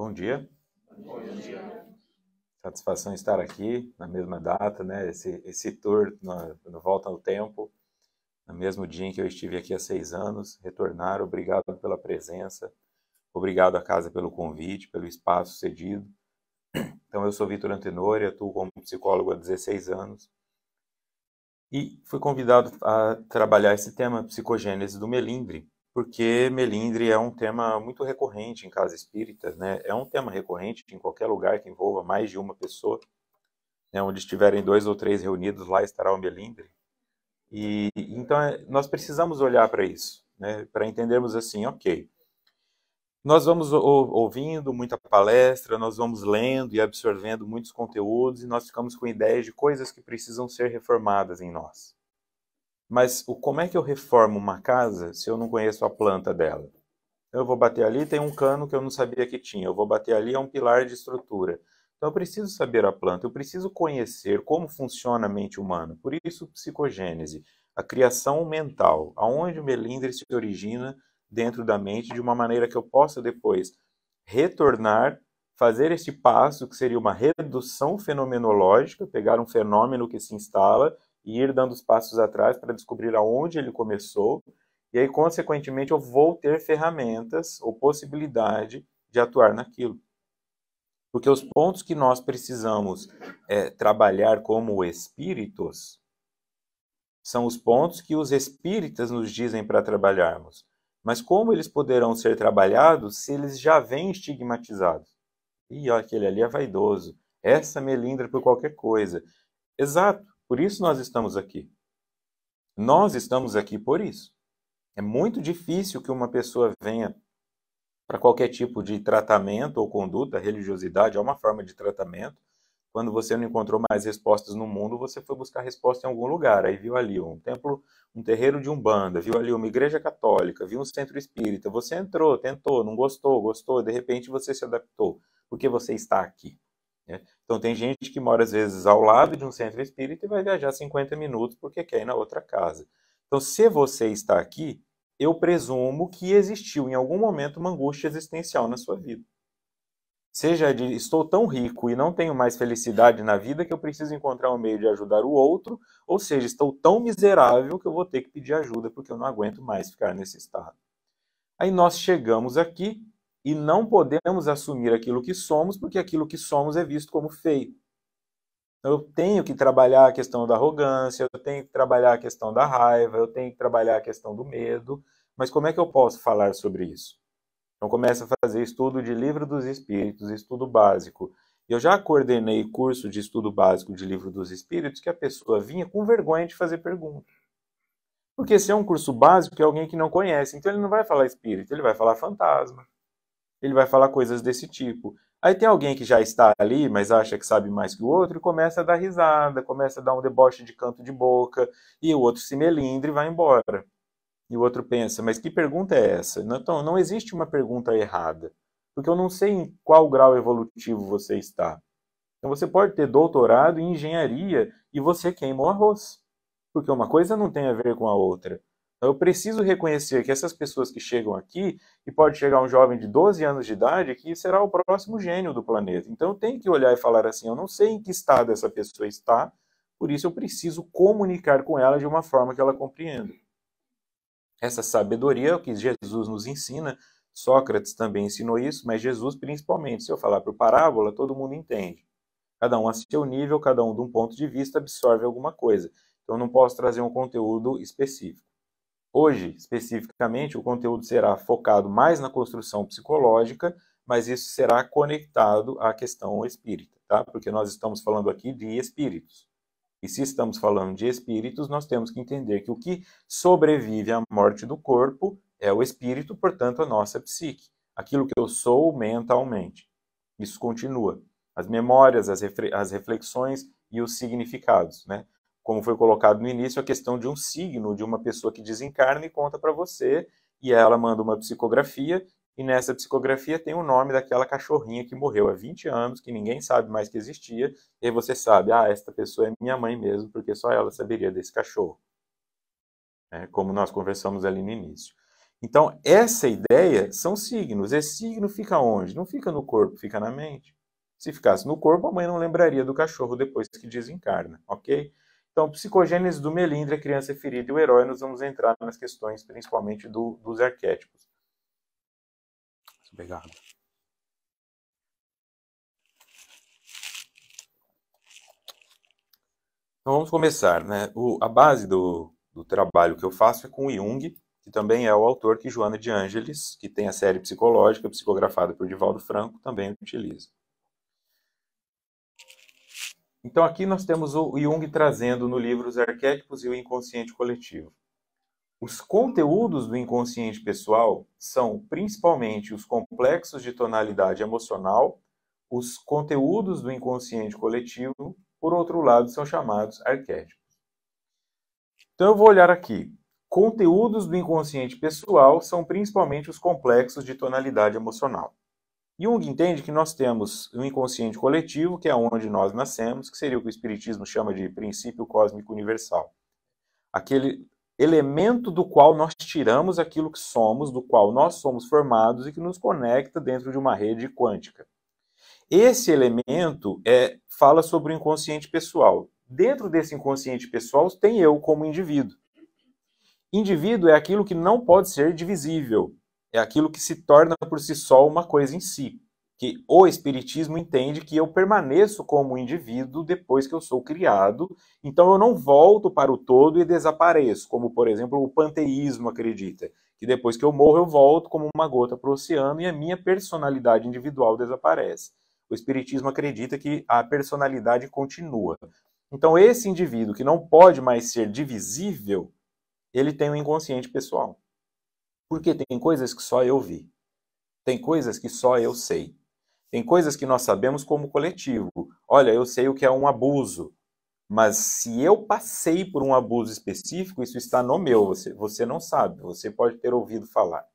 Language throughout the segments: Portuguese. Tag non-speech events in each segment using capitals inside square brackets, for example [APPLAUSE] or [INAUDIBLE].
Bom dia. Bom dia. Satisfação estar aqui na mesma data, né? Esse, esse tour no, Volta ao Tempo, no mesmo dia em que eu estive aqui há seis anos, retornar. Obrigado pela presença, obrigado à casa pelo convite, pelo espaço cedido. Então, eu sou Vitor Antenori, atuo como psicólogo há 16 anos e fui convidado a trabalhar esse tema, psicogênese do melindre, porque melindre é um tema muito recorrente em casa espírita, né? É um tema recorrente em qualquer lugar que envolva mais de uma pessoa, né? onde estiverem dois ou três reunidos, lá estará o melindre. E então é, nós precisamos olhar para isso, né? Para entendermos assim, ok. Nós vamos ouvindo muita palestra, nós vamos lendo e absorvendo muitos conteúdos e nós ficamos com ideias de coisas que precisam ser reformadas em nós. Mas o, como é que eu reformo uma casa se eu não conheço a planta dela? Eu vou bater ali, tem um cano que eu não sabia que tinha. Eu vou bater ali, é um pilar de estrutura. Então eu preciso saber a planta, eu preciso conhecer como funciona a mente humana. Por isso, psicogênese, a criação mental, aonde o melindre se origina dentro da mente, de uma maneira que eu possa depois retornar, fazer este passo, que seria uma redução fenomenológica, pegar um fenômeno que se instala e ir dando os passos atrás para descobrir aonde ele começou, e aí, consequentemente, eu vou ter ferramentas ou possibilidade de atuar naquilo. Porque os pontos que nós precisamos é, trabalhar como espíritos são os pontos que os espíritas nos dizem para trabalharmos. Mas como eles poderão ser trabalhados se eles já vêm estigmatizados? E aquele ali é vaidoso. Essa melindra por qualquer coisa. Exato. Por isso nós estamos aqui. Nós estamos aqui por isso. É muito difícil que uma pessoa venha para qualquer tipo de tratamento ou conduta, religiosidade é uma forma de tratamento. Quando você não encontrou mais respostas no mundo, você foi buscar resposta em algum lugar. Aí viu ali um templo, um terreiro de umbanda, viu ali uma igreja católica, viu um centro espírita. Você entrou, tentou, não gostou, gostou, de repente você se adaptou, porque você está aqui. Né? Então, tem gente que mora, às vezes, ao lado de um centro espírita e vai viajar 50 minutos porque quer ir na outra casa. Então, se você está aqui, eu presumo que existiu em algum momento uma angústia existencial na sua vida. Seja de estou tão rico e não tenho mais felicidade na vida que eu preciso encontrar um meio de ajudar o outro, ou seja, estou tão miserável que eu vou ter que pedir ajuda porque eu não aguento mais ficar nesse estado. Aí nós chegamos aqui e não podemos assumir aquilo que somos, porque aquilo que somos é visto como feio. Então, eu tenho que trabalhar a questão da arrogância, eu tenho que trabalhar a questão da raiva, eu tenho que trabalhar a questão do medo, mas como é que eu posso falar sobre isso? Então começa a fazer estudo de livro dos espíritos, estudo básico. Eu já coordenei curso de estudo básico de livro dos espíritos que a pessoa vinha com vergonha de fazer pergunta. Porque se é um curso básico, é alguém que não conhece, então ele não vai falar espírito, ele vai falar fantasma ele vai falar coisas desse tipo. Aí tem alguém que já está ali, mas acha que sabe mais que o outro, e começa a dar risada, começa a dar um deboche de canto de boca, e o outro se melindra e vai embora. E o outro pensa, mas que pergunta é essa? Então, não existe uma pergunta errada, porque eu não sei em qual grau evolutivo você está. Então, você pode ter doutorado em engenharia e você queimou arroz, porque uma coisa não tem a ver com a outra. Então, eu preciso reconhecer que essas pessoas que chegam aqui, e pode chegar um jovem de 12 anos de idade, que será o próximo gênio do planeta. Então, eu tenho que olhar e falar assim: eu não sei em que estado essa pessoa está, por isso eu preciso comunicar com ela de uma forma que ela compreenda. Essa sabedoria é o que Jesus nos ensina, Sócrates também ensinou isso, mas Jesus principalmente. Se eu falar por parábola, todo mundo entende. Cada um a seu nível, cada um de um ponto de vista absorve alguma coisa. Então, eu não posso trazer um conteúdo específico. Hoje, especificamente, o conteúdo será focado mais na construção psicológica, mas isso será conectado à questão espírita, tá? Porque nós estamos falando aqui de espíritos. E se estamos falando de espíritos, nós temos que entender que o que sobrevive à morte do corpo é o espírito, portanto, a nossa psique, aquilo que eu sou mentalmente. Isso continua. As memórias, as, reflexões e os significados, né? como foi colocado no início, a questão de um signo de uma pessoa que desencarna e conta para você, e ela manda uma psicografia, e nessa psicografia tem o nome daquela cachorrinha que morreu há 20 anos, que ninguém sabe mais que existia, e você sabe, ah, esta pessoa é minha mãe mesmo, porque só ela saberia desse cachorro. É, como nós conversamos ali no início. Então, essa ideia são signos. Esse signo fica onde? Não fica no corpo, fica na mente. Se ficasse no corpo, a mãe não lembraria do cachorro depois que desencarna, ok? Então, psicogênese do melindre, a criança ferida e o herói, nós vamos entrar nas questões principalmente do, dos arquétipos. Obrigado. Então vamos começar, né? O, a base do, do trabalho que eu faço é com Jung, que também é o autor que Joana de Ângeles, que tem a série psicológica psicografada por Divaldo Franco, também utiliza. Então aqui nós temos o Jung trazendo no livro os arquétipos e o inconsciente coletivo. Os conteúdos do inconsciente pessoal são principalmente os complexos de tonalidade emocional, os conteúdos do inconsciente coletivo, por outro lado, são chamados arquétipos. Então eu vou olhar aqui. Conteúdos do inconsciente pessoal são principalmente os complexos de tonalidade emocional. Jung entende que nós temos um inconsciente coletivo, que é onde nós nascemos, que seria o que o Espiritismo chama de princípio cósmico universal. Aquele elemento do qual nós tiramos aquilo que somos, do qual nós somos formados e que nos conecta dentro de uma rede quântica. Esse elemento é, fala sobre o inconsciente pessoal. Dentro desse inconsciente pessoal tem eu como indivíduo. Indivíduo é aquilo que não pode ser divisível, é aquilo que se torna por si só uma coisa em si, que o espiritismo entende que eu permaneço como indivíduo depois que eu sou criado, então eu não volto para o todo e desapareço, como por exemplo o panteísmo acredita, que depois que eu morro eu volto como uma gota para o oceano e a minha personalidade individual desaparece. O espiritismo acredita que a personalidade continua. Então esse indivíduo que não pode mais ser divisível, ele tem um inconsciente pessoal. Porque tem coisas que só eu vi. Tem coisas que só eu sei. Tem coisas que nós sabemos como coletivo. Olha, eu sei o que é um abuso, mas se eu passei por um abuso específico, isso está no meu, você, você não sabe, você pode ter ouvido falar.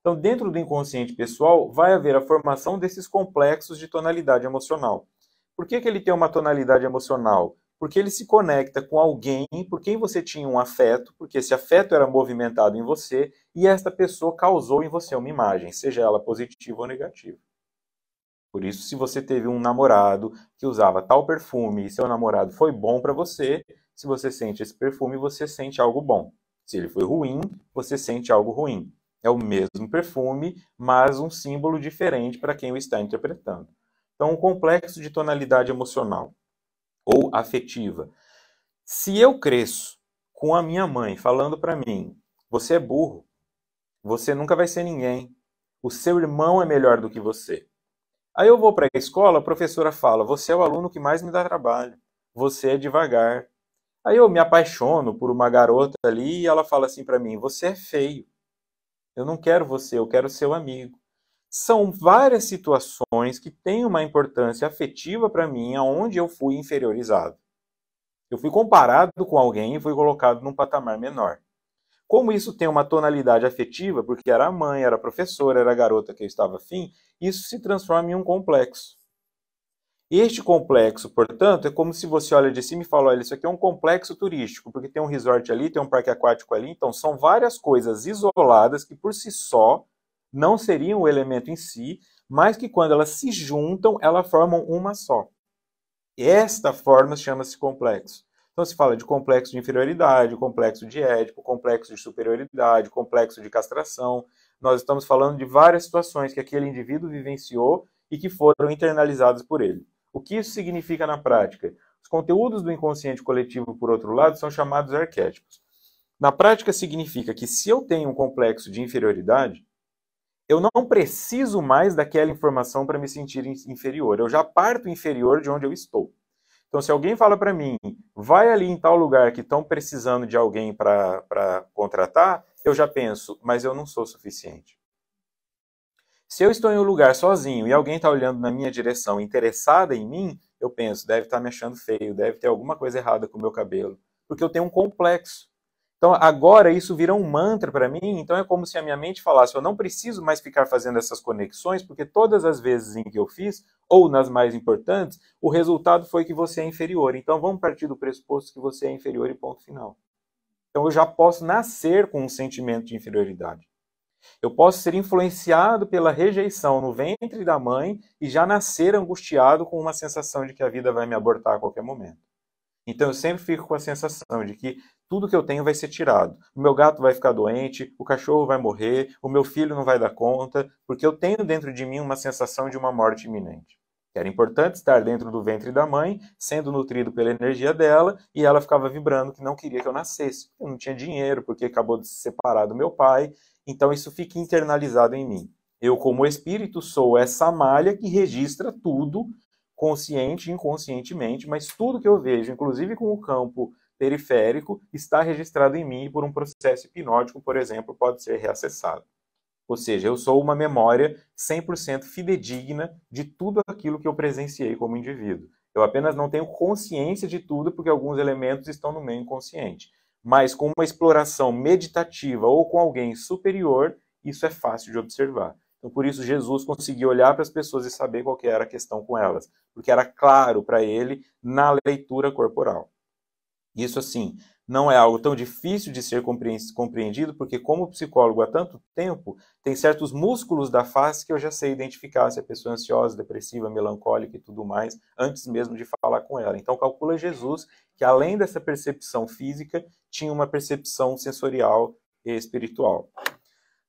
Então, dentro do inconsciente pessoal, vai haver a formação desses complexos de tonalidade emocional. Por que, que ele tem uma tonalidade emocional? porque ele se conecta com alguém por quem você tinha um afeto, porque esse afeto era movimentado em você e esta pessoa causou em você uma imagem, seja ela positiva ou negativa. Por isso, se você teve um namorado que usava tal perfume e seu namorado foi bom para você, se você sente esse perfume, você sente algo bom. Se ele foi ruim, você sente algo ruim. É o mesmo perfume, mas um símbolo diferente para quem o está interpretando. Então, o complexo de tonalidade emocional ou afetiva. Se eu cresço com a minha mãe falando para mim: você é burro, você nunca vai ser ninguém, o seu irmão é melhor do que você. Aí eu vou para a escola, a professora fala: você é o aluno que mais me dá trabalho, você é devagar. Aí eu me apaixono por uma garota ali e ela fala assim para mim: você é feio, eu não quero você, eu quero seu amigo são várias situações que têm uma importância afetiva para mim, aonde eu fui inferiorizado. Eu fui comparado com alguém e fui colocado num patamar menor. Como isso tem uma tonalidade afetiva, porque era a mãe, era a professora, era a garota que eu estava afim, isso se transforma em um complexo. Este complexo, portanto, é como se você olha de cima e fala: olha, isso aqui é um complexo turístico, porque tem um resort ali, tem um parque aquático ali. Então, são várias coisas isoladas que, por si só, não seriam o elemento em si, mas que quando elas se juntam, elas formam uma só. Esta forma chama-se complexo. Então se fala de complexo de inferioridade, complexo de édipo, complexo de superioridade, complexo de castração. Nós estamos falando de várias situações que aquele indivíduo vivenciou e que foram internalizadas por ele. O que isso significa na prática? Os conteúdos do inconsciente coletivo, por outro lado, são chamados arquétipos. Na prática significa que se eu tenho um complexo de inferioridade, eu não preciso mais daquela informação para me sentir inferior. Eu já parto inferior de onde eu estou. Então, se alguém fala para mim, vai ali em tal lugar que estão precisando de alguém para contratar, eu já penso, mas eu não sou suficiente. Se eu estou em um lugar sozinho e alguém está olhando na minha direção interessada em mim, eu penso, deve estar tá me achando feio, deve ter alguma coisa errada com o meu cabelo, porque eu tenho um complexo. Então, agora isso virou um mantra para mim, então é como se a minha mente falasse: eu não preciso mais ficar fazendo essas conexões, porque todas as vezes em que eu fiz, ou nas mais importantes, o resultado foi que você é inferior. Então, vamos partir do pressuposto que você é inferior e ponto final. Então, eu já posso nascer com um sentimento de inferioridade. Eu posso ser influenciado pela rejeição no ventre da mãe e já nascer angustiado com uma sensação de que a vida vai me abortar a qualquer momento. Então eu sempre fico com a sensação de que tudo que eu tenho vai ser tirado. O meu gato vai ficar doente, o cachorro vai morrer, o meu filho não vai dar conta, porque eu tenho dentro de mim uma sensação de uma morte iminente. Era importante estar dentro do ventre da mãe, sendo nutrido pela energia dela, e ela ficava vibrando que não queria que eu nascesse, porque eu não tinha dinheiro, porque acabou de se separar do meu pai. Então isso fica internalizado em mim. Eu, como espírito, sou essa malha que registra tudo, consciente e inconscientemente, mas tudo que eu vejo, inclusive com o campo periférico está registrado em mim e por um processo hipnótico, por exemplo, pode ser reacessado. Ou seja, eu sou uma memória 100% fidedigna de tudo aquilo que eu presenciei como indivíduo. Eu apenas não tenho consciência de tudo porque alguns elementos estão no meio inconsciente. Mas com uma exploração meditativa ou com alguém superior, isso é fácil de observar. Então, por isso, Jesus conseguiu olhar para as pessoas e saber qual era a questão com elas, porque era claro para ele na leitura corporal. Isso, assim, não é algo tão difícil de ser compreendido, porque, como psicólogo há tanto tempo, tem certos músculos da face que eu já sei identificar se a é pessoa é ansiosa, depressiva, melancólica e tudo mais, antes mesmo de falar com ela. Então, calcula Jesus que, além dessa percepção física, tinha uma percepção sensorial e espiritual.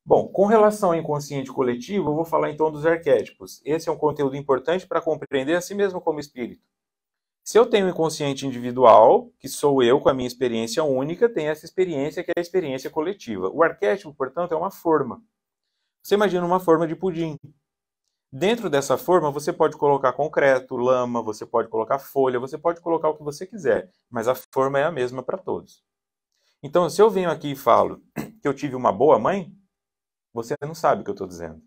Bom, com relação ao inconsciente coletivo, eu vou falar então dos arquétipos. Esse é um conteúdo importante para compreender a si mesmo como espírito. Se eu tenho um inconsciente individual, que sou eu com a minha experiência única, tem essa experiência que é a experiência coletiva. O arquétipo, portanto, é uma forma. Você imagina uma forma de pudim. Dentro dessa forma, você pode colocar concreto, lama, você pode colocar folha, você pode colocar o que você quiser, mas a forma é a mesma para todos. Então, se eu venho aqui e falo que eu tive uma boa mãe, você não sabe o que eu estou dizendo.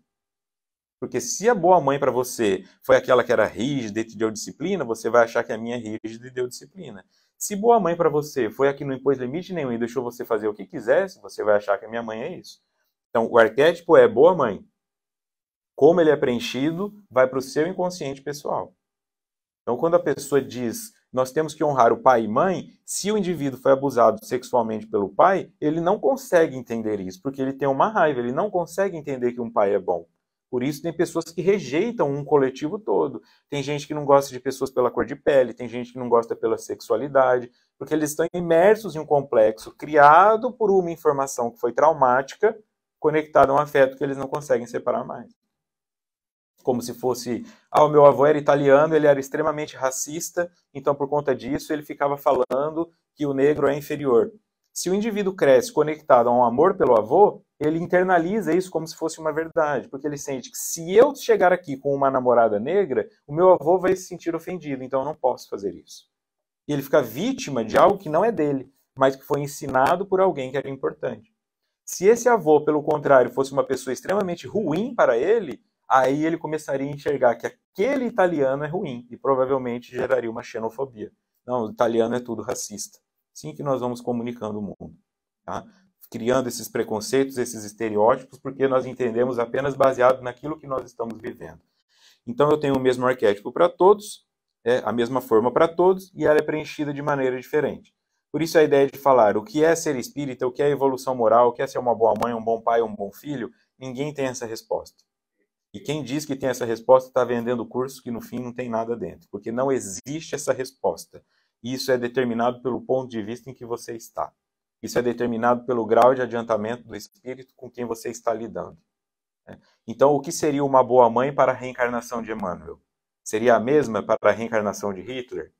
Porque se a boa mãe para você foi aquela que era rígida e te deu disciplina, você vai achar que a minha é rígida e deu disciplina. Se boa mãe para você foi a que não impôs limite nenhum e deixou você fazer o que quisesse, você vai achar que a minha mãe é isso. Então, o arquétipo é boa mãe. Como ele é preenchido, vai para o seu inconsciente pessoal. Então, quando a pessoa diz nós temos que honrar o pai e mãe, se o indivíduo foi abusado sexualmente pelo pai, ele não consegue entender isso, porque ele tem uma raiva, ele não consegue entender que um pai é bom. Por isso, tem pessoas que rejeitam um coletivo todo. Tem gente que não gosta de pessoas pela cor de pele, tem gente que não gosta pela sexualidade, porque eles estão imersos em um complexo criado por uma informação que foi traumática, conectada a um afeto que eles não conseguem separar mais. Como se fosse, ah, o meu avô era italiano, ele era extremamente racista, então por conta disso ele ficava falando que o negro é inferior. Se o indivíduo cresce conectado a um amor pelo avô, ele internaliza isso como se fosse uma verdade, porque ele sente que se eu chegar aqui com uma namorada negra, o meu avô vai se sentir ofendido, então eu não posso fazer isso. E ele fica vítima de algo que não é dele, mas que foi ensinado por alguém que era importante. Se esse avô, pelo contrário, fosse uma pessoa extremamente ruim para ele, aí ele começaria a enxergar que aquele italiano é ruim e provavelmente geraria uma xenofobia. Não, o italiano é tudo racista. Sim que nós vamos comunicando o mundo, tá? criando esses preconceitos, esses estereótipos, porque nós entendemos apenas baseado naquilo que nós estamos vivendo. Então eu tenho o mesmo arquétipo para todos, é a mesma forma para todos e ela é preenchida de maneira diferente. Por isso a ideia de falar o que é ser espírita, o que é evolução moral, o que é ser uma boa mãe, um bom pai, um bom filho, ninguém tem essa resposta. E quem diz que tem essa resposta está vendendo curso que no fim não tem nada dentro, porque não existe essa resposta. Isso é determinado pelo ponto de vista em que você está. Isso é determinado pelo grau de adiantamento do espírito com quem você está lidando. Né? Então, o que seria uma boa mãe para a reencarnação de Emmanuel? Seria a mesma para a reencarnação de Hitler?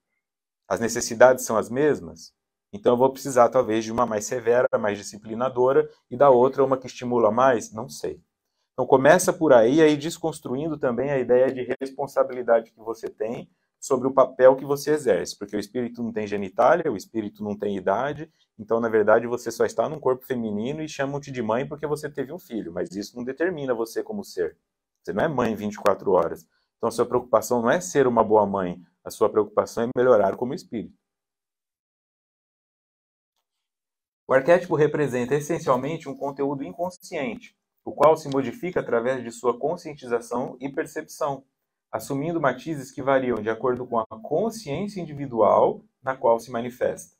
As necessidades são as mesmas? Então, eu vou precisar talvez de uma mais severa, mais disciplinadora, e da outra uma que estimula mais? Não sei. Então, começa por aí, aí desconstruindo também a ideia de responsabilidade que você tem sobre o papel que você exerce, porque o espírito não tem genitália, o espírito não tem idade, então na verdade você só está num corpo feminino e chamam-te de mãe porque você teve um filho, mas isso não determina você como ser. Você não é mãe 24 horas. Então a sua preocupação não é ser uma boa mãe, a sua preocupação é melhorar como espírito. O arquétipo representa essencialmente um conteúdo inconsciente, o qual se modifica através de sua conscientização e percepção, assumindo matizes que variam de acordo com a consciência individual na qual se manifesta.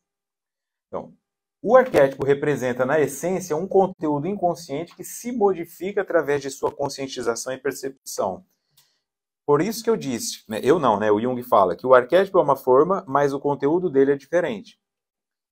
Então, o arquétipo representa, na essência, um conteúdo inconsciente que se modifica através de sua conscientização e percepção. Por isso que eu disse, né, eu não, né, o Jung fala, que o arquétipo é uma forma, mas o conteúdo dele é diferente.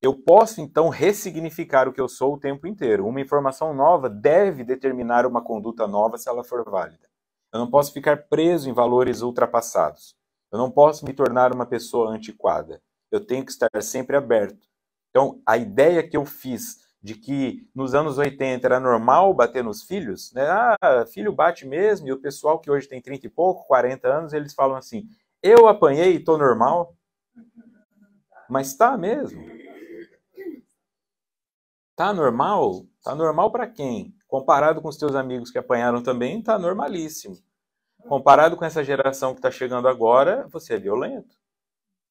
Eu posso, então, ressignificar o que eu sou o tempo inteiro. Uma informação nova deve determinar uma conduta nova se ela for válida. Eu não posso ficar preso em valores ultrapassados. Eu não posso me tornar uma pessoa antiquada. Eu tenho que estar sempre aberto. Então, a ideia que eu fiz de que nos anos 80 era normal bater nos filhos, né? Ah, filho bate mesmo, e o pessoal que hoje tem 30 e pouco, 40 anos, eles falam assim: "Eu apanhei e tô normal". Mas tá mesmo. Tá normal? Tá normal para quem? Comparado com os teus amigos que apanharam também, está normalíssimo. Comparado com essa geração que está chegando agora, você é violento.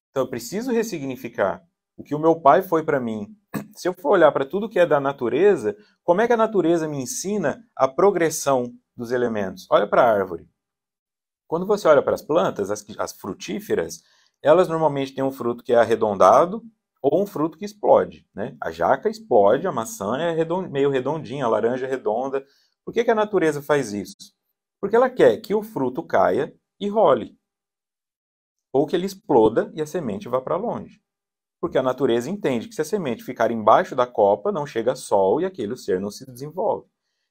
Então eu preciso ressignificar o que o meu pai foi para mim. Se eu for olhar para tudo que é da natureza, como é que a natureza me ensina a progressão dos elementos? Olha para a árvore. Quando você olha para as plantas, as, as frutíferas, elas normalmente têm um fruto que é arredondado, ou um fruto que explode. Né? A jaca explode, a maçã é redond... meio redondinha, a laranja é redonda. Por que, que a natureza faz isso? Porque ela quer que o fruto caia e role. Ou que ele exploda e a semente vá para longe. Porque a natureza entende que se a semente ficar embaixo da copa, não chega sol e aquele ser não se desenvolve.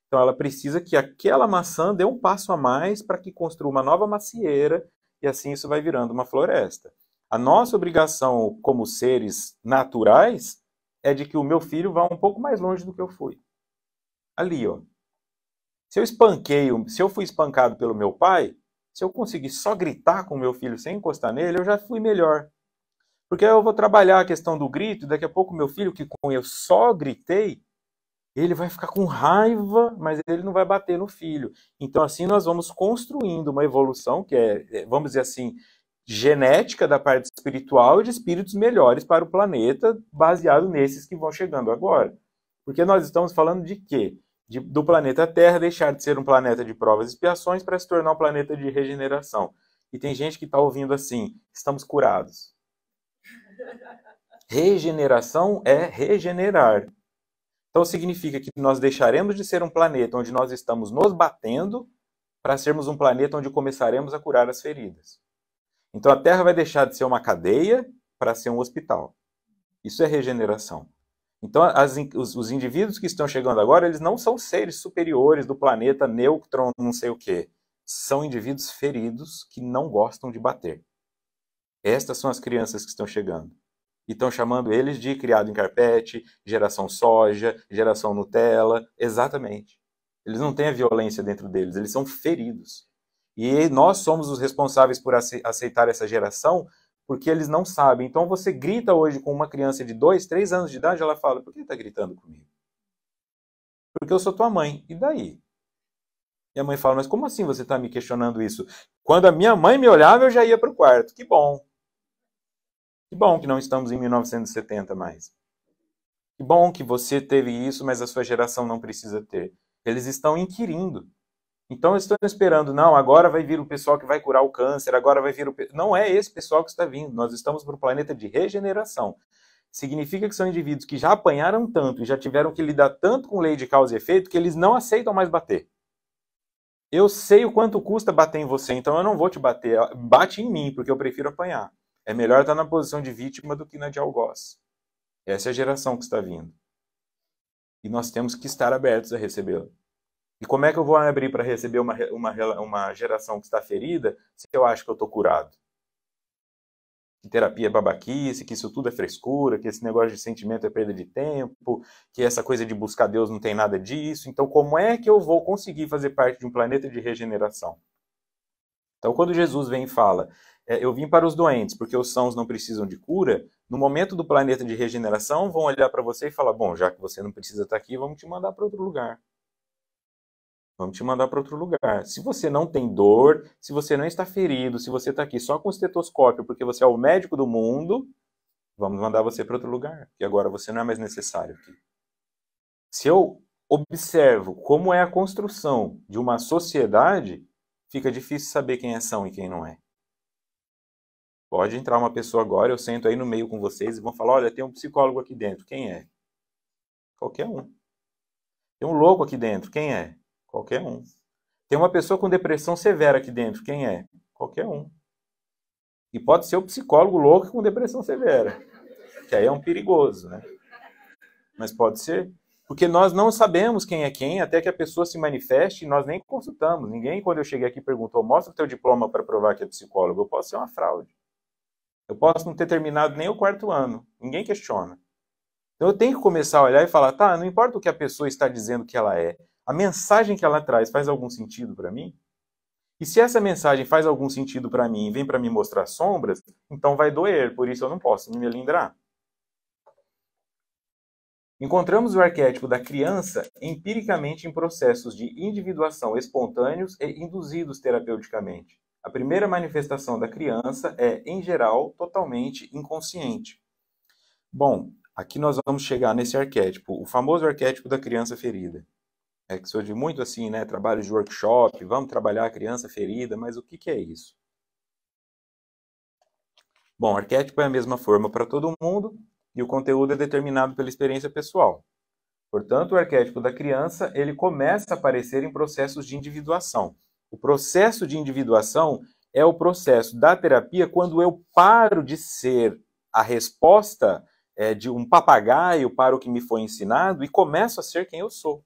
Então ela precisa que aquela maçã dê um passo a mais para que construa uma nova macieira e assim isso vai virando uma floresta. A nossa obrigação como seres naturais é de que o meu filho vá um pouco mais longe do que eu fui. Ali, ó. Se eu espanquei, se eu fui espancado pelo meu pai, se eu conseguir só gritar com o meu filho sem encostar nele, eu já fui melhor. Porque eu vou trabalhar a questão do grito, e daqui a pouco meu filho, que com eu só gritei, ele vai ficar com raiva, mas ele não vai bater no filho. Então, assim, nós vamos construindo uma evolução que é, é vamos dizer assim, genética da parte espiritual e de espíritos melhores para o planeta, baseado nesses que vão chegando agora. Porque nós estamos falando de quê? De, do planeta Terra deixar de ser um planeta de provas e expiações para se tornar um planeta de regeneração. E tem gente que está ouvindo assim: estamos curados. [LAUGHS] Regeneração é regenerar. Então significa que nós deixaremos de ser um planeta onde nós estamos nos batendo para sermos um planeta onde começaremos a curar as feridas. Então a Terra vai deixar de ser uma cadeia para ser um hospital. Isso é regeneração. Então as, os, os, indivíduos que estão chegando agora, eles não são seres superiores do planeta Neutron, não sei o quê. São indivíduos feridos que não gostam de bater. Estas são as crianças que estão chegando. E estão chamando eles de criado em carpete, geração soja, geração Nutella, exatamente. Eles não têm a violência dentro deles, eles são feridos. E nós somos os responsáveis por aceitar essa geração, porque eles não sabem. Então você grita hoje com uma criança de 2, 3 anos de idade, ela fala: por que está gritando comigo? Porque eu sou tua mãe. E daí? E a mãe fala: mas como assim você está me questionando isso? Quando a minha mãe me olhava, eu já ia para o quarto. Que bom. Que bom que não estamos em 1970 mais. Que bom que você teve isso, mas a sua geração não precisa ter. Eles estão inquirindo. Então eles estão esperando, não, agora vai vir o pessoal que vai curar o câncer, agora vai vir o. Não é esse pessoal que está vindo, nós estamos para o planeta de regeneração. Significa que são indivíduos que já apanharam tanto e já tiveram que lidar tanto com lei de causa e efeito que eles não aceitam mais bater. Eu sei o quanto custa bater em você, então eu não vou te bater. Bate em mim, porque eu prefiro apanhar. É melhor estar na posição de vítima do que na de algoz. Essa é a geração que está vindo. E nós temos que estar abertos a recebê-la. E como é que eu vou abrir para receber uma, uma, uma geração que está ferida se eu acho que eu estou curado? Que terapia é babaquice, que isso tudo é frescura, que esse negócio de sentimento é perda de tempo, que essa coisa de buscar Deus não tem nada disso. Então, como é que eu vou conseguir fazer parte de um planeta de regeneração? Então, quando Jesus vem e fala, é, eu vim para os doentes, porque os sãos não precisam de cura, no momento do planeta de regeneração, vão olhar para você e falar: bom, já que você não precisa estar tá aqui, vamos te mandar para outro lugar. Vamos te mandar para outro lugar. Se você não tem dor, se você não está ferido, se você está aqui só com estetoscópio porque você é o médico do mundo, vamos mandar você para outro lugar. E agora você não é mais necessário aqui. Se eu observo como é a construção de uma sociedade, fica difícil saber quem é são e quem não é. Pode entrar uma pessoa agora, eu sento aí no meio com vocês e vão falar: olha, tem um psicólogo aqui dentro. Quem é? Qualquer um. Tem um louco aqui dentro. Quem é? Qualquer um. Tem uma pessoa com depressão severa aqui dentro. Quem é? Qualquer um. E pode ser o psicólogo louco com depressão severa. Que aí é um perigoso, né? Mas pode ser. Porque nós não sabemos quem é quem até que a pessoa se manifeste e nós nem consultamos. Ninguém, quando eu cheguei aqui, perguntou: mostra o teu diploma para provar que é psicólogo. Eu posso ser uma fraude. Eu posso não ter terminado nem o quarto ano. Ninguém questiona. Então eu tenho que começar a olhar e falar: tá, não importa o que a pessoa está dizendo que ela é. A mensagem que ela traz faz algum sentido para mim? E se essa mensagem faz algum sentido para mim e vem para me mostrar sombras, então vai doer, por isso eu não posso me melindrar. Encontramos o arquétipo da criança empiricamente em processos de individuação espontâneos e induzidos terapeuticamente. A primeira manifestação da criança é, em geral, totalmente inconsciente. Bom, aqui nós vamos chegar nesse arquétipo, o famoso arquétipo da criança ferida. É que surge muito assim, né? Trabalho de workshop, vamos trabalhar a criança ferida, mas o que, que é isso? Bom, arquétipo é a mesma forma para todo mundo e o conteúdo é determinado pela experiência pessoal. Portanto, o arquétipo da criança ele começa a aparecer em processos de individuação. O processo de individuação é o processo da terapia quando eu paro de ser a resposta é, de um papagaio para o que me foi ensinado e começo a ser quem eu sou.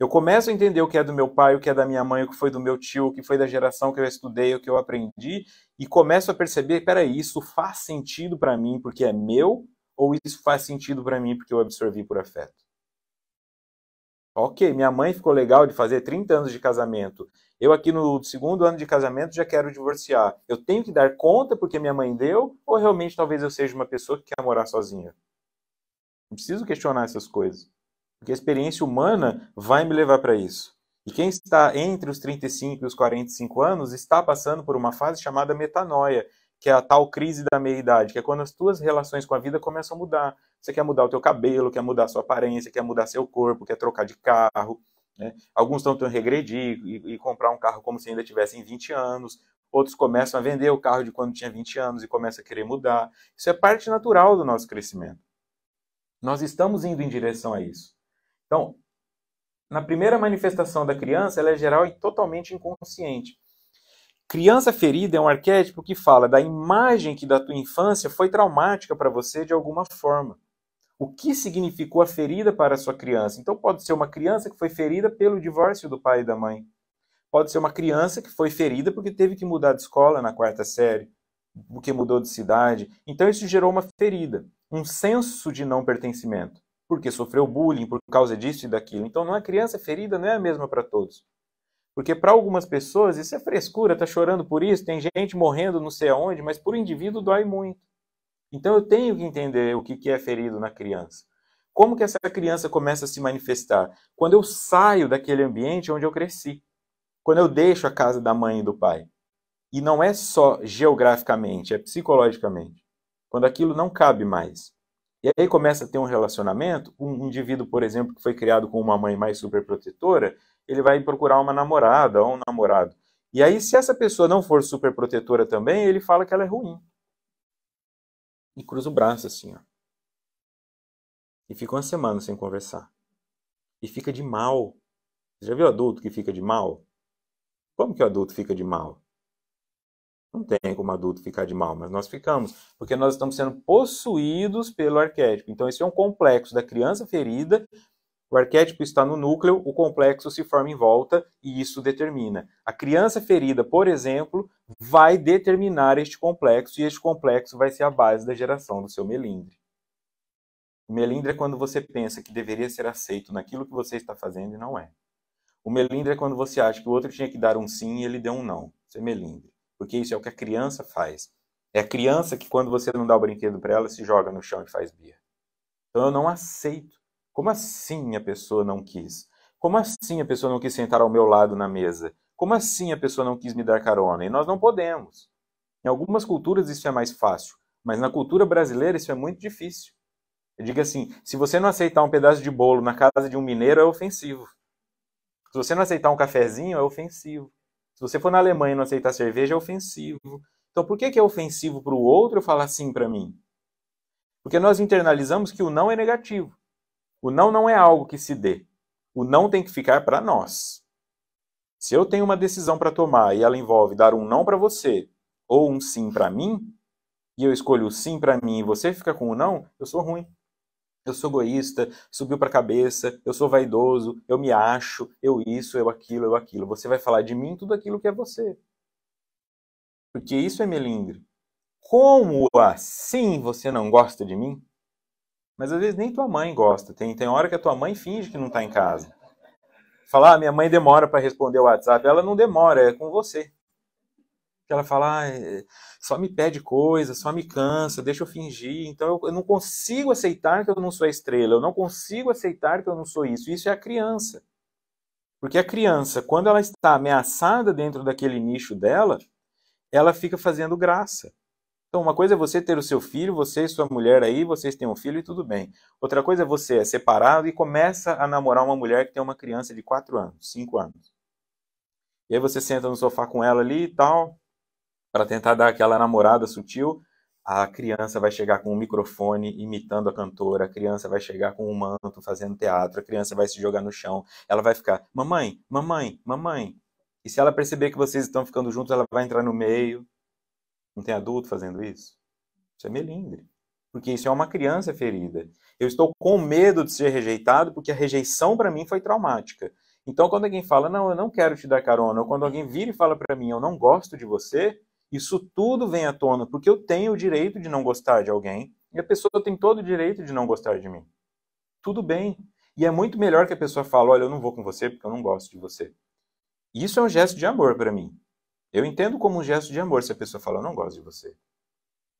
Eu começo a entender o que é do meu pai, o que é da minha mãe, o que foi do meu tio, o que foi da geração que eu estudei, o que eu aprendi, e começo a perceber, peraí, isso faz sentido para mim porque é meu, ou isso faz sentido para mim porque eu absorvi por afeto? Ok, minha mãe ficou legal de fazer 30 anos de casamento. Eu aqui no segundo ano de casamento já quero divorciar. Eu tenho que dar conta porque minha mãe deu, ou realmente talvez eu seja uma pessoa que quer morar sozinha? Não preciso questionar essas coisas. Porque a experiência humana vai me levar para isso. E quem está entre os 35 e os 45 anos está passando por uma fase chamada metanoia, que é a tal crise da meia-idade, que é quando as tuas relações com a vida começam a mudar. Você quer mudar o teu cabelo, quer mudar a sua aparência, quer mudar seu corpo, quer trocar de carro. Né? Alguns estão tentando regredir e, e, comprar um carro como se ainda tivessem 20 anos. Outros começam a vender o carro de quando tinha 20 anos e começam a querer mudar. Isso é parte natural do nosso crescimento. Nós estamos indo em direção a isso. Então, na primeira manifestação da criança, ela é geral e totalmente inconsciente. Criança ferida é um arquétipo que fala da imagem que da tua infância foi traumática para você de alguma forma. O que significou a ferida para a sua criança? Então pode ser uma criança que foi ferida pelo divórcio do pai e da mãe. Pode ser uma criança que foi ferida porque teve que mudar de escola na quarta série, porque mudou de cidade. Então isso gerou uma ferida, um senso de não pertencimento porque sofreu bullying por causa disso e daquilo. Então, não a é criança ferida não é a mesma para todos. Porque para algumas pessoas isso é frescura, está chorando por isso, tem gente morrendo não sei aonde, mas por indivíduo dói muito. Então eu tenho que entender o que é ferido na criança. Como que essa criança começa a se manifestar? Quando eu saio daquele ambiente onde eu cresci. Quando eu deixo a casa da mãe e do pai. E não é só geograficamente, é psicologicamente. Quando aquilo não cabe mais. E aí começa a ter um relacionamento, um indivíduo, por exemplo, que foi criado com uma mãe mais superprotetora, ele vai procurar uma namorada ou um namorado. E aí, se essa pessoa não for superprotetora também, ele fala que ela é ruim. E cruza o braço assim, ó. E fica uma semana sem conversar. E fica de mal. Você já viu adulto que fica de mal? Como que o adulto fica de mal? Não tem como adulto ficar de mal, mas nós ficamos, porque nós estamos sendo possuídos pelo arquétipo. Então, esse é um complexo da criança ferida. O arquétipo está no núcleo, o complexo se forma em volta e isso determina. A criança ferida, por exemplo, vai determinar este complexo e este complexo vai ser a base da geração do seu melindre. O melindre é quando você pensa que deveria ser aceito naquilo que você está fazendo e não é. O melindre é quando você acha que o outro tinha que dar um sim e ele deu um não. Isso é melindre. Porque isso é o que a criança faz. É a criança que, quando você não dá o brinquedo para ela, se joga no chão e faz birra. Então eu não aceito. Como assim a pessoa não quis? Como assim a pessoa não quis sentar ao meu lado na mesa? Como assim a pessoa não quis me dar carona? E nós não podemos. Em algumas culturas isso é mais fácil, mas na cultura brasileira isso é muito difícil. Eu digo assim: se você não aceitar um pedaço de bolo na casa de um mineiro, é ofensivo. Se você não aceitar um cafezinho, é ofensivo. Se você for na Alemanha e não aceitar cerveja, é ofensivo. Então, por que, que é ofensivo para o outro falar sim para mim? Porque nós internalizamos que o não é negativo. O não não é algo que se dê. O não tem que ficar para nós. Se eu tenho uma decisão para tomar e ela envolve dar um não para você ou um sim para mim, e eu escolho o sim para mim e você fica com o não, eu sou ruim eu sou egoísta, subiu para a cabeça, eu sou vaidoso, eu me acho, eu isso, eu aquilo, eu aquilo. Você vai falar de mim tudo aquilo que é você. Porque isso é melindre. Como assim você não gosta de mim? Mas às vezes nem tua mãe gosta. Tem, tem hora que a tua mãe finge que não está em casa. Falar, ah, minha mãe demora para responder o WhatsApp. Ela não demora, é com você que ela fala, ah, só me pede coisa, só me cansa, deixa eu fingir. Então eu, eu, não consigo aceitar que eu não sou a estrela, eu não consigo aceitar que eu não sou isso. Isso é a criança. Porque a criança, quando ela está ameaçada dentro daquele nicho dela, ela fica fazendo graça. Então, uma coisa é você ter o seu filho, você e sua mulher aí, vocês têm um filho e tudo bem. Outra coisa é você é separado e começa a namorar uma mulher que tem uma criança de 4 anos, 5 anos. E aí você senta no sofá com ela ali e tal, para tentar dar aquela namorada sutil, a criança vai chegar com um microfone imitando a cantora, a criança vai chegar com um manto fazendo teatro, a criança vai se jogar no chão, ela vai ficar, mamãe, mamãe, mamãe. E se ela perceber que vocês estão ficando juntos, ela vai entrar no meio. Não tem adulto fazendo isso? Isso é melindre. Porque isso é uma criança ferida. Eu estou com medo de ser rejeitado porque a rejeição para mim foi traumática. Então, quando alguém fala, não, eu não quero te dar carona, ou quando alguém vira e fala para mim, eu não gosto de você, isso tudo vem à tona, porque eu tenho o direito de não gostar de alguém e a pessoa tem todo o direito de não gostar de mim. Tudo bem. E é muito melhor que a pessoa fale: olha, eu não vou com você porque eu não gosto de você. Isso é um gesto de amor para mim. Eu entendo como um gesto de amor se a pessoa fala: eu não gosto de você.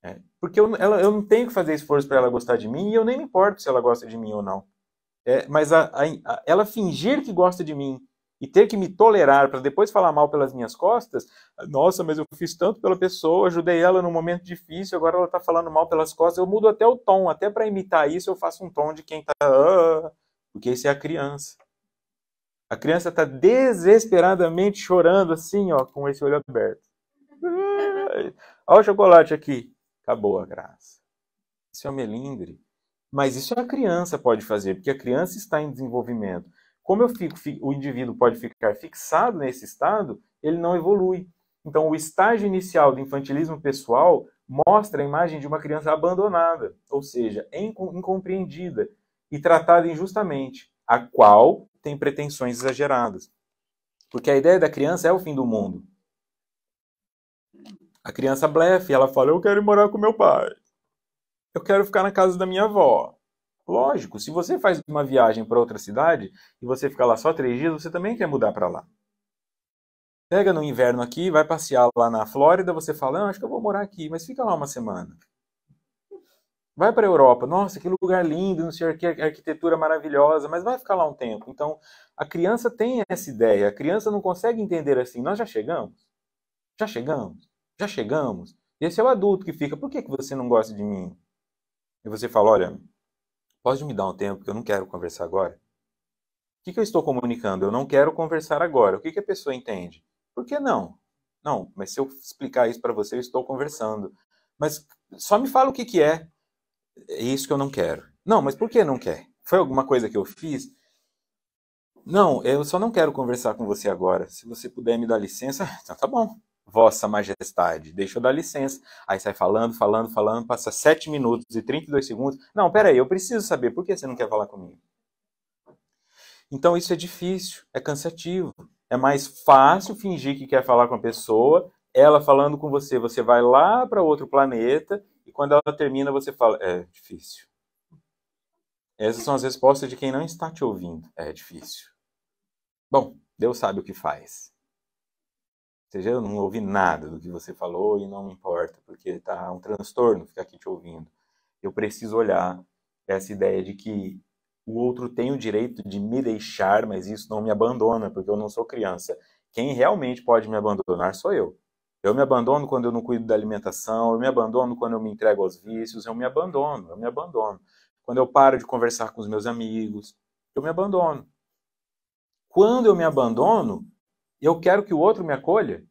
É, porque eu, ela, eu não tenho que fazer esforço para ela gostar de mim e eu nem me importo se ela gosta de mim ou não. É, mas a, a, a, ela fingir que gosta de mim e ter que me tolerar para depois falar mal pelas minhas costas, nossa, mas eu fiz tanto pela pessoa, ajudei ela num momento difícil, agora ela está falando mal pelas costas, eu mudo até o tom, até para imitar isso eu faço um tom de quem está, ah, porque isso é a criança. A criança está desesperadamente chorando assim, ó, com esse olho aberto. Olha o chocolate aqui. Acabou a graça. É isso é um melindre. Mas isso a criança pode fazer, porque a criança está em desenvolvimento. Como eu fico, o indivíduo pode ficar fixado nesse estado, ele não evolui. Então, o estágio inicial do infantilismo pessoal mostra a imagem de uma criança abandonada, ou seja, incompreendida e tratada injustamente, a qual tem pretensões exageradas. Porque a ideia da criança é o fim do mundo. A criança blefe, ela fala: Eu quero ir morar com meu pai. Eu quero ficar na casa da minha avó. Lógico, se você faz uma viagem para outra cidade e você fica lá só três dias, você também quer mudar para lá. Pega no inverno aqui, vai passear lá na Flórida, você fala, ah, acho que eu vou morar aqui, mas fica lá uma semana. Vai para a Europa, nossa, que lugar lindo, não sei, que arquitetura maravilhosa, mas vai ficar lá um tempo. Então, a criança tem essa ideia, a criança não consegue entender assim, nós já chegamos? Já chegamos? Já chegamos? Esse é o adulto que fica, por que, que você não gosta de mim? E você fala, olha, Pode me dar um tempo que eu não quero conversar agora? O que, que eu estou comunicando? Eu não quero conversar agora. O que, que a pessoa entende? Por que não? Não, mas se eu explicar isso para você, eu estou conversando. Mas só me fala o que, que é. É isso que eu não quero. Não, mas por que não quer? Foi alguma coisa que eu fiz? Não, eu só não quero conversar com você agora. Se você puder me dar licença, [LAUGHS] então tá bom. Vossa Majestade, deixa eu dar licença. Aí sai falando, falando, falando, passa 7 minutos e 32 segundos. Não, peraí, eu preciso saber, por que você não quer falar comigo? Então isso é difícil, é cansativo. É mais fácil fingir que quer falar com a pessoa, ela falando com você, você vai lá para outro planeta e quando ela termina você fala: é difícil. Essas são as respostas de quem não está te ouvindo. É difícil. Bom, Deus sabe o que faz seja, eu não ouvi nada do que você falou e não me importa, porque está um transtorno ficar aqui te ouvindo. Eu preciso olhar essa ideia de que o outro tem o direito de me deixar, mas isso não me abandona, porque eu não sou criança. Quem realmente pode me abandonar sou eu. Eu me abandono quando eu não cuido da alimentação, eu me abandono quando eu me entrego aos vícios, eu me abandono, eu me abandono. Quando eu paro de conversar com os meus amigos, eu me abandono. Quando eu me abandono, eu quero que o outro me acolha?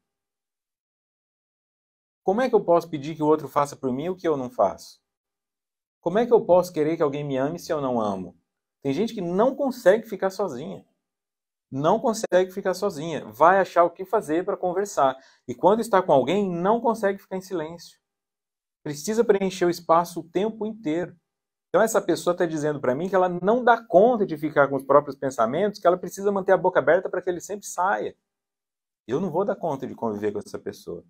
Como é que eu posso pedir que o outro faça por mim o que eu não faço? Como é que eu posso querer que alguém me ame se eu não amo? Tem gente que não consegue ficar sozinha. Não consegue ficar sozinha. Vai achar o que fazer para conversar. E quando está com alguém, não consegue ficar em silêncio. Precisa preencher o espaço o tempo inteiro. Então, essa pessoa está dizendo para mim que ela não dá conta de ficar com os próprios pensamentos, que ela precisa manter a boca aberta para que ele sempre saia. Eu não vou dar conta de conviver com essa pessoa.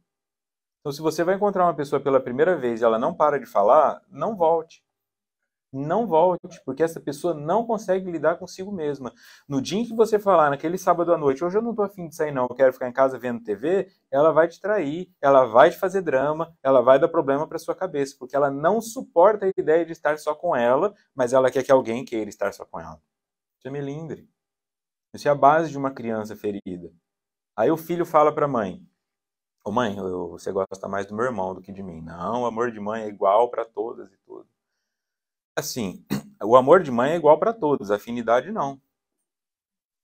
Então, se você vai encontrar uma pessoa pela primeira vez e ela não para de falar, não volte. Não volte, porque essa pessoa não consegue lidar consigo mesma. No dia em que você falar, naquele sábado à noite, hoje eu não estou afim de sair, não, eu quero ficar em casa vendo TV, ela vai te trair, ela vai te fazer drama, ela vai dar problema para sua cabeça, porque ela não suporta a ideia de estar só com ela, mas ela quer que alguém queira estar só com ela. Isso é melindre. Isso é a base de uma criança ferida. Aí o filho fala para a mãe: Ô oh, mãe, você gosta mais do meu irmão do que de mim. Não, o amor de mãe é igual para todas e tudo. Assim, [CLEARS THROAT] o amor de mãe é igual para todos, afinidade não.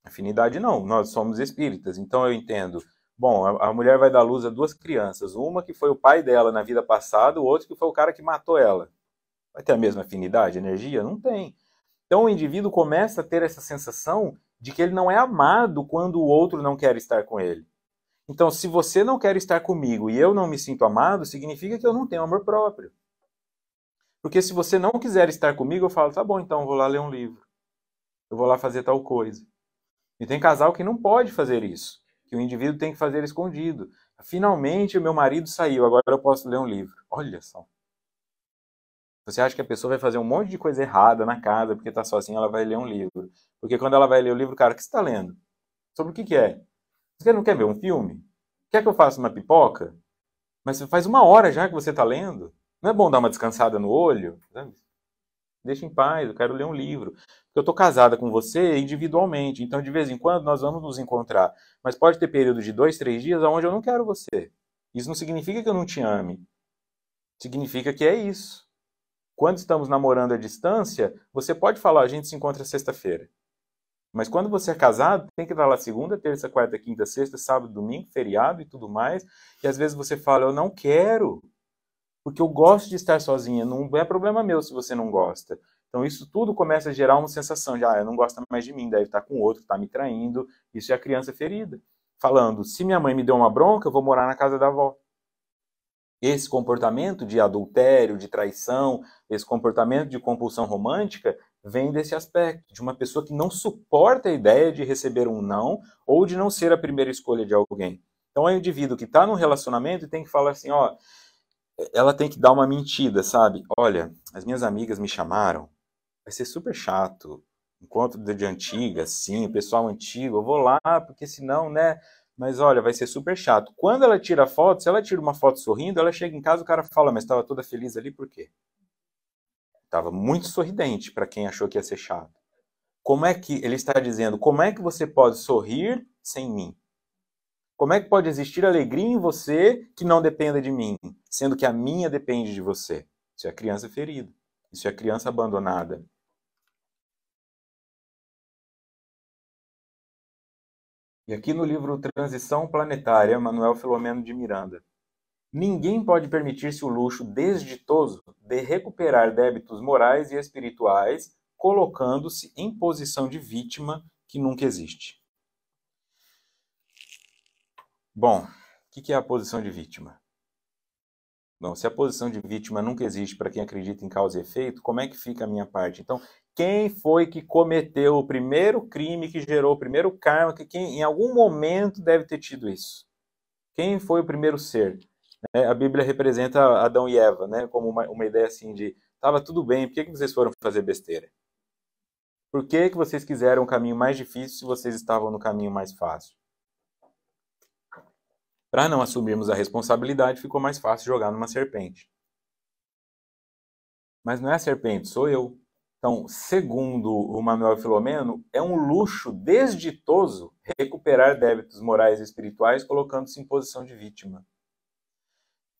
Afinidade não, nós somos espíritas, então eu entendo. Bom, a, a mulher vai dar luz a duas crianças, uma que foi o pai dela na vida passada, o outro que foi o cara que matou ela. Vai ter a mesma afinidade, energia? Não tem. Então o indivíduo começa a ter essa sensação de que ele não é amado quando o outro não quer estar com ele. Então, se você não quer estar comigo e eu não me sinto amado, significa que eu não tenho amor próprio. Porque se você não quiser estar comigo, eu falo, tá bom, então eu vou lá ler um livro. Eu vou lá fazer tal coisa. E tem casal que não pode fazer isso, que o indivíduo tem que fazer escondido. Finalmente, o meu marido saiu, agora eu posso ler um livro. Olha só. Você acha que a pessoa vai fazer um monte de coisa errada na casa porque está sozinha, ela vai ler um livro. Porque quando ela vai ler o livro, cara, o que você está lendo? Sobre o que, que é? Você não quer ver um filme? Quer que eu faça uma pipoca? Mas faz uma hora já que você está lendo. Não é bom dar uma descansada no olho? Deixa em paz, eu quero ler um livro. eu estou casada com você individualmente, então de vez em quando nós vamos nos encontrar. Mas pode ter período de dois, três dias onde eu não quero você. Isso não significa que eu não te ame. Significa que é isso. Quando estamos namorando à distância, você pode falar, a gente se encontra sexta-feira. Mas quando você é casado, tem que estar lá segunda, terça, quarta, quinta, sexta, sábado, domingo, feriado e tudo mais. E às vezes você fala, eu não quero, porque eu gosto de estar sozinha. Não é problema meu se você não gosta. Então isso tudo começa a gerar uma sensação de, ah, eu não gosto mais de mim, deve estar com outro, está me traindo. Isso é a criança ferida. Falando, se minha mãe me deu uma bronca, eu vou morar na casa da avó. Esse comportamento de adultério, de traição, esse comportamento de compulsão romântica vem desse aspecto, de uma pessoa que não suporta a ideia de receber um não ou de não ser a primeira escolha de alguém. Então é um indivíduo que está num relacionamento e tem que falar assim, ó, ela tem que dar uma mentida, sabe? Olha, as minhas amigas me chamaram, vai ser super chato, encontro de antiga, sim, pessoal antigo, eu vou lá, porque senão, né, mas olha, vai ser super chato. Quando ela tira a foto, se ela tira uma foto sorrindo, ela chega em casa o cara fala, mas estava toda feliz ali por quê? Estava muito sorridente para quem achou que ia ser chato. Como é que ele está dizendo? Como é que você pode sorrir sem mim? Como é que pode existir alegria em você que não dependa de mim, sendo que a minha depende de você? Isso é a criança ferida. Isso é a criança abandonada. E aqui no livro Transição Planetária, Manuel Filomeno de Miranda. Ninguém pode permitir-se o luxo desditoso de recuperar débitos morais e espirituais, colocando-se em posição de vítima que nunca existe. Bom, o que é a posição de vítima? Bom, se a posição de vítima nunca existe para quem acredita em causa e efeito, como é que fica a minha parte? Então, quem foi que cometeu o primeiro crime que gerou o primeiro karma, que quem, em algum momento deve ter tido isso. Quem foi o primeiro ser? É, a Bíblia representa Adão e Eva, né, como uma, uma ideia assim de estava tudo bem, por que, que vocês foram fazer besteira? Por que, que vocês quiseram o caminho mais difícil se vocês estavam no caminho mais fácil? Para não assumirmos a responsabilidade, ficou mais fácil jogar numa serpente. Mas não é a serpente, sou eu. Então, segundo o Manuel Filomeno, é um luxo desditoso recuperar débitos morais e espirituais colocando-se em posição de vítima.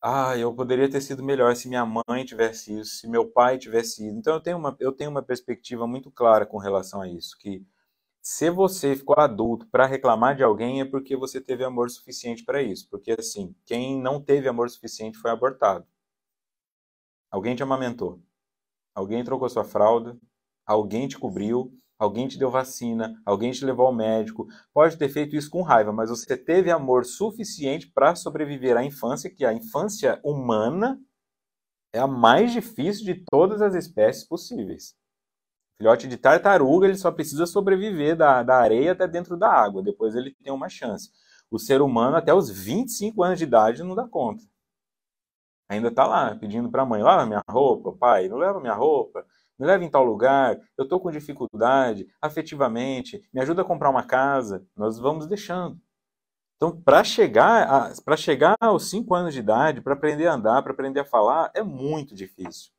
Ah, eu poderia ter sido melhor se minha mãe tivesse isso, se meu pai tivesse isso. Então, eu tenho uma, eu tenho uma perspectiva muito clara com relação a isso, que se você ficou adulto para reclamar de alguém é porque você teve amor suficiente para isso. Porque, assim, quem não teve amor suficiente foi abortado. Alguém te amamentou alguém trocou sua fralda, alguém te cobriu, alguém te deu vacina, alguém te levou ao médico. Pode ter feito isso com raiva, mas você teve amor suficiente para sobreviver à infância, que a infância humana é a mais difícil de todas as espécies possíveis. Filhote de tartaruga, ele só precisa sobreviver da, da areia até dentro da água, depois ele tem uma chance. O ser humano, até os 25 anos de idade, não dá conta. Ainda está lá pedindo para a mãe: lava minha roupa, pai, não leva minha roupa, me leva em tal lugar, eu estou com dificuldade afetivamente, me ajuda a comprar uma casa. Nós vamos deixando. Então, para chegar, para chegar aos 5 anos de idade, para aprender a andar, para aprender a falar, é muito difícil.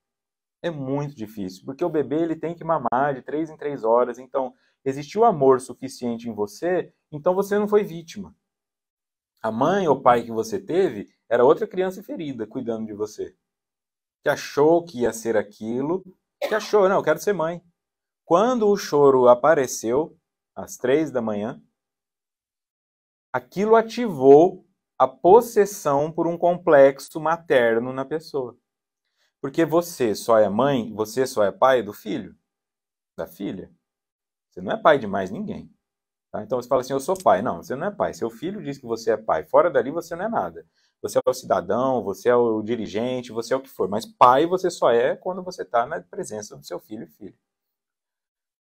É muito difícil, porque o bebê ele tem que mamar de 3 em 3 horas. Então, existiu amor suficiente em você, então você não foi vítima a mãe ou pai que você teve era outra criança ferida cuidando de você. Que achou que ia ser aquilo, que achou, não, eu quero ser mãe. Quando o choro apareceu, às três da manhã, aquilo ativou a possessão por um complexo materno na pessoa. Porque você só é mãe, você só é pai do filho, da filha. Você não é pai de mais ninguém. Tá? Então você fala assim, eu sou pai. Não, você não é pai. Seu filho diz que você é pai. Fora dali você não é nada. Você é o cidadão, você é o dirigente, você é o que for. Mas pai você só é quando você está na presença do seu filho e filha.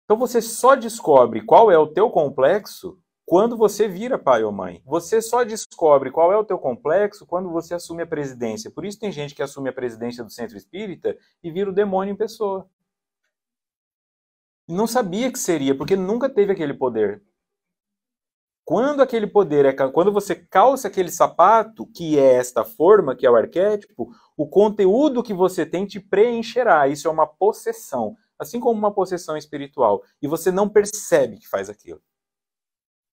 Então você só descobre qual é o teu complexo quando você vira pai ou mãe. Você só descobre qual é o teu complexo quando você assume a presidência. Por isso tem gente que assume a presidência do centro espírita e vira o demônio em pessoa. Não sabia que seria, porque nunca teve aquele poder. Quando aquele poder é quando você calça aquele sapato, que é esta forma, que é o arquétipo, o conteúdo que você tem te preencherá. Isso é uma possessão, assim como uma possessão espiritual, e você não percebe que faz aquilo.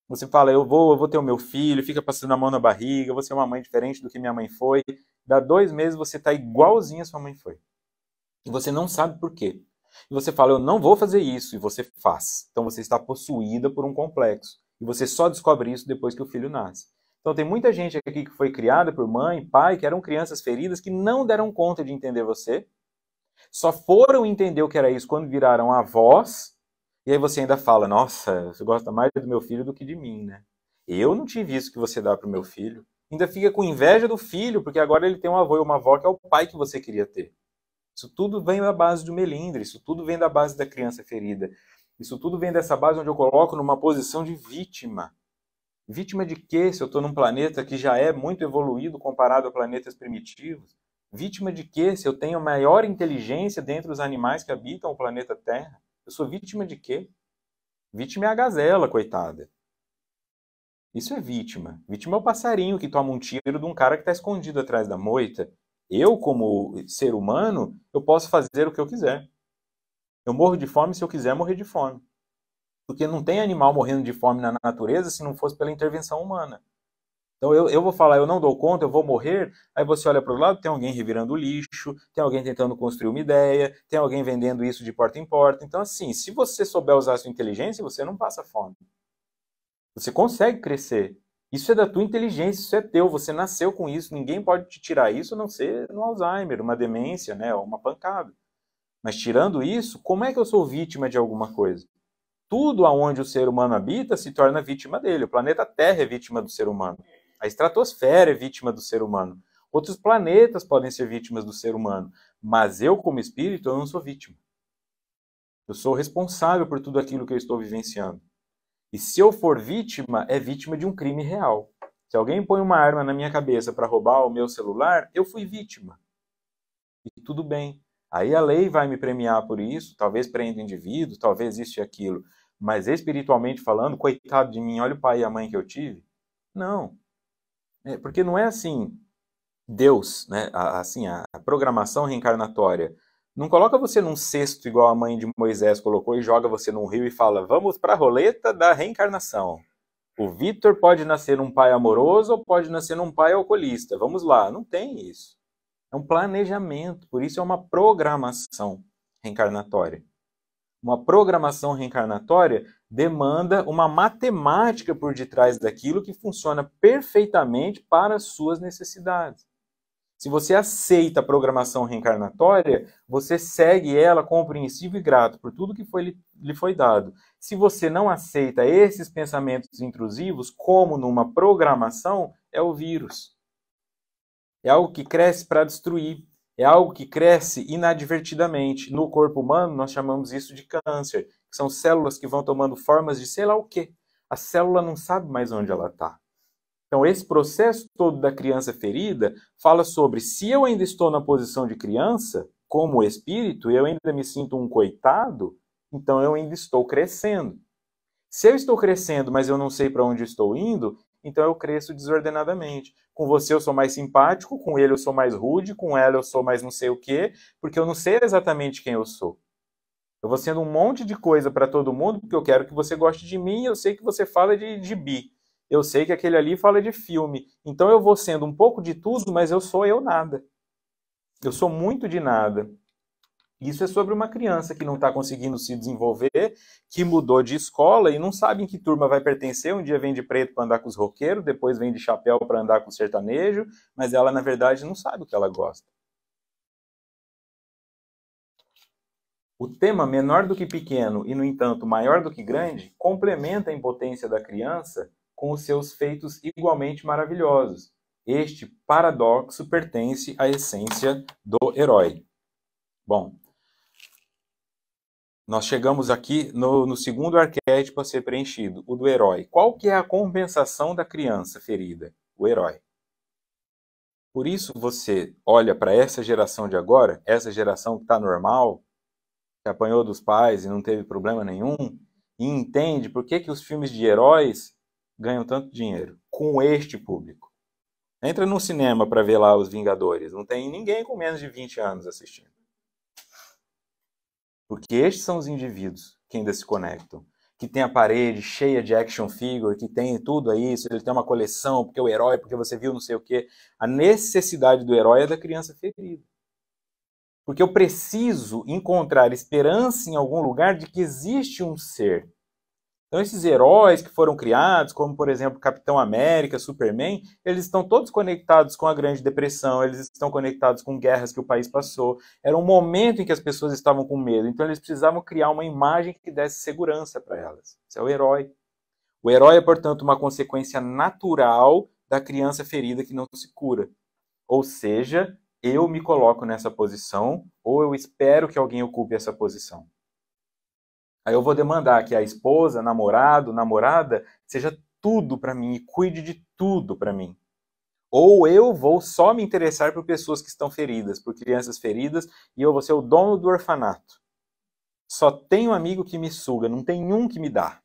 Você fala, eu vou, eu vou ter o meu filho, fica passando a mão na barriga, eu vou ser uma mãe diferente do que minha mãe foi. Dá dois meses você está igualzinho a sua mãe foi. E você não sabe por quê. E você fala, eu não vou fazer isso, e você faz. Então você está possuída por um complexo. E você só descobre isso depois que o filho nasce. Então tem muita gente aqui que foi criada por mãe, pai, que eram crianças feridas que não deram conta de entender você. Só foram entender o que era isso quando viraram avós. E aí você ainda fala: "Nossa, você gosta mais do meu filho do que de mim, né? Eu não tive isso que você dá para o meu filho". Ainda fica com inveja do filho, porque agora ele tem um avô e uma avó que é o pai que você queria ter. Isso tudo vem da base do melindre, isso tudo vem da base da criança ferida. Isso tudo vem dessa base onde eu coloco numa posição de vítima. Vítima de quê? Se eu estou num planeta que já é muito evoluído comparado a planetas primitivos, vítima de quê? Se eu tenho maior inteligência dentre os animais que habitam o planeta Terra, eu sou vítima de quê? Vítima é a gazela, coitada. Isso é vítima. Vítima é o passarinho que toma um tiro de um cara que está escondido atrás da moita. Eu, como ser humano, eu posso fazer o que eu quiser. Eu morro de fome se eu quiser morrer de fome. Porque não tem animal morrendo de fome na natureza se não fosse pela intervenção humana. Então eu, eu vou falar, eu não dou conta, eu vou morrer. Aí você olha para o lado, tem alguém revirando lixo, tem alguém tentando construir uma ideia, tem alguém vendendo isso de porta em porta. Então, assim, se você souber usar a sua inteligência, você não passa fome. Você consegue crescer. Isso é da tua inteligência, isso é teu, você nasceu com isso, ninguém pode te tirar isso a não ser no Alzheimer, uma demência, né, uma pancada. Mas tirando isso, como é que eu sou vítima de alguma coisa? Tudo aonde o ser humano habita se torna vítima dele. O planeta Terra é vítima do ser humano. A estratosfera é vítima do ser humano. Outros planetas podem ser vítimas do ser humano. Mas eu, como espírito, eu não sou vítima. Eu sou responsável por tudo aquilo que eu estou vivenciando. E se eu for vítima, é vítima de um crime real. Se alguém põe uma arma na minha cabeça para roubar o meu celular, eu fui vítima. E tudo bem. Aí a lei vai me premiar por isso, talvez prenda o indivíduo, talvez isso e aquilo. Mas espiritualmente falando, coitado de mim, olha o pai e a mãe que eu tive. Não. É, porque não é assim, Deus, né, a, assim, a programação reencarnatória, não coloca você num cesto igual a mãe de Moisés colocou e joga você num rio e fala, vamos para a roleta da reencarnação. O Vitor pode nascer um pai amoroso ou pode nascer um pai alcoolista. Vamos lá, não tem isso. É um planejamento, por isso é uma programação reencarnatória. Uma programação reencarnatória demanda uma matemática por detrás daquilo que funciona perfeitamente para as suas necessidades. Se você aceita a programação reencarnatória, você segue ela compreensivo e grato por tudo que foi, lhe foi dado. Se você não aceita esses pensamentos intrusivos, como numa programação, é o vírus é algo que cresce para destruir, é algo que cresce inadvertidamente. No corpo humano, nós chamamos isso de câncer, são células que vão tomando formas de sei lá o quê. A célula não sabe mais onde ela está. Então, esse processo todo da criança ferida fala sobre se eu ainda estou na posição de criança, como espírito, e eu ainda me sinto um coitado, então eu ainda estou crescendo. Se eu estou crescendo, mas eu não sei para onde estou indo, então eu cresço desordenadamente. Com você eu sou mais simpático, com ele eu sou mais rude, com ela eu sou mais não sei o quê, porque eu não sei exatamente quem eu sou. Eu vou sendo um monte de coisa para todo mundo, porque eu quero que você goste de mim, eu sei que você fala de, de bi. Eu sei que aquele ali fala de filme. Então eu vou sendo um pouco de tudo, mas eu sou eu nada. Eu sou muito de nada. Isso é sobre uma criança que não está conseguindo se desenvolver, que mudou de escola e não sabe em que turma vai pertencer. Um dia vem de preto para andar com os roqueiros, depois vem de chapéu para andar com o sertanejo, mas ela, na verdade, não sabe o que ela gosta. O tema menor do que pequeno e, no entanto, maior do que grande complementa a impotência da criança com os seus feitos igualmente maravilhosos. Este paradoxo pertence à essência do herói. Bom, nós chegamos aqui no, no, segundo arquétipo a ser preenchido, o do herói. Qual que é a compensação da criança ferida? O herói. Por isso você olha para essa geração de agora, essa geração que está normal, que apanhou dos pais e não teve problema nenhum, e entende por que, que os filmes de heróis ganham tanto dinheiro com este público. Entra no cinema para ver lá os Vingadores, não tem ninguém com menos de 20 anos assistindo. Porque estes são os indivíduos que ainda se conectam. Que tem a parede cheia de action figure, que tem tudo aí, se ele tem uma coleção, porque é o herói, porque você viu não sei o quê. A necessidade do herói é da criança ferida. Porque eu preciso encontrar esperança em algum lugar de que existe um ser então, esses heróis que foram criados, como por exemplo Capitão América, Superman, eles estão todos conectados com a Grande Depressão, eles estão conectados com guerras que o país passou. Era um momento em que as pessoas estavam com medo, então eles precisavam criar uma imagem que desse segurança para elas. Esse é o herói. O herói é, portanto, uma consequência natural da criança ferida que não se cura. Ou seja, eu me coloco nessa posição ou eu espero que alguém ocupe essa posição. Aí eu vou demandar que a esposa, namorado, namorada, seja tudo para mim e cuide de tudo para mim. Ou eu vou só me interessar por pessoas que estão feridas, por crianças feridas, e eu vou ser o dono do orfanato. Só tenho um amigo que me suga, não tem um que me dá.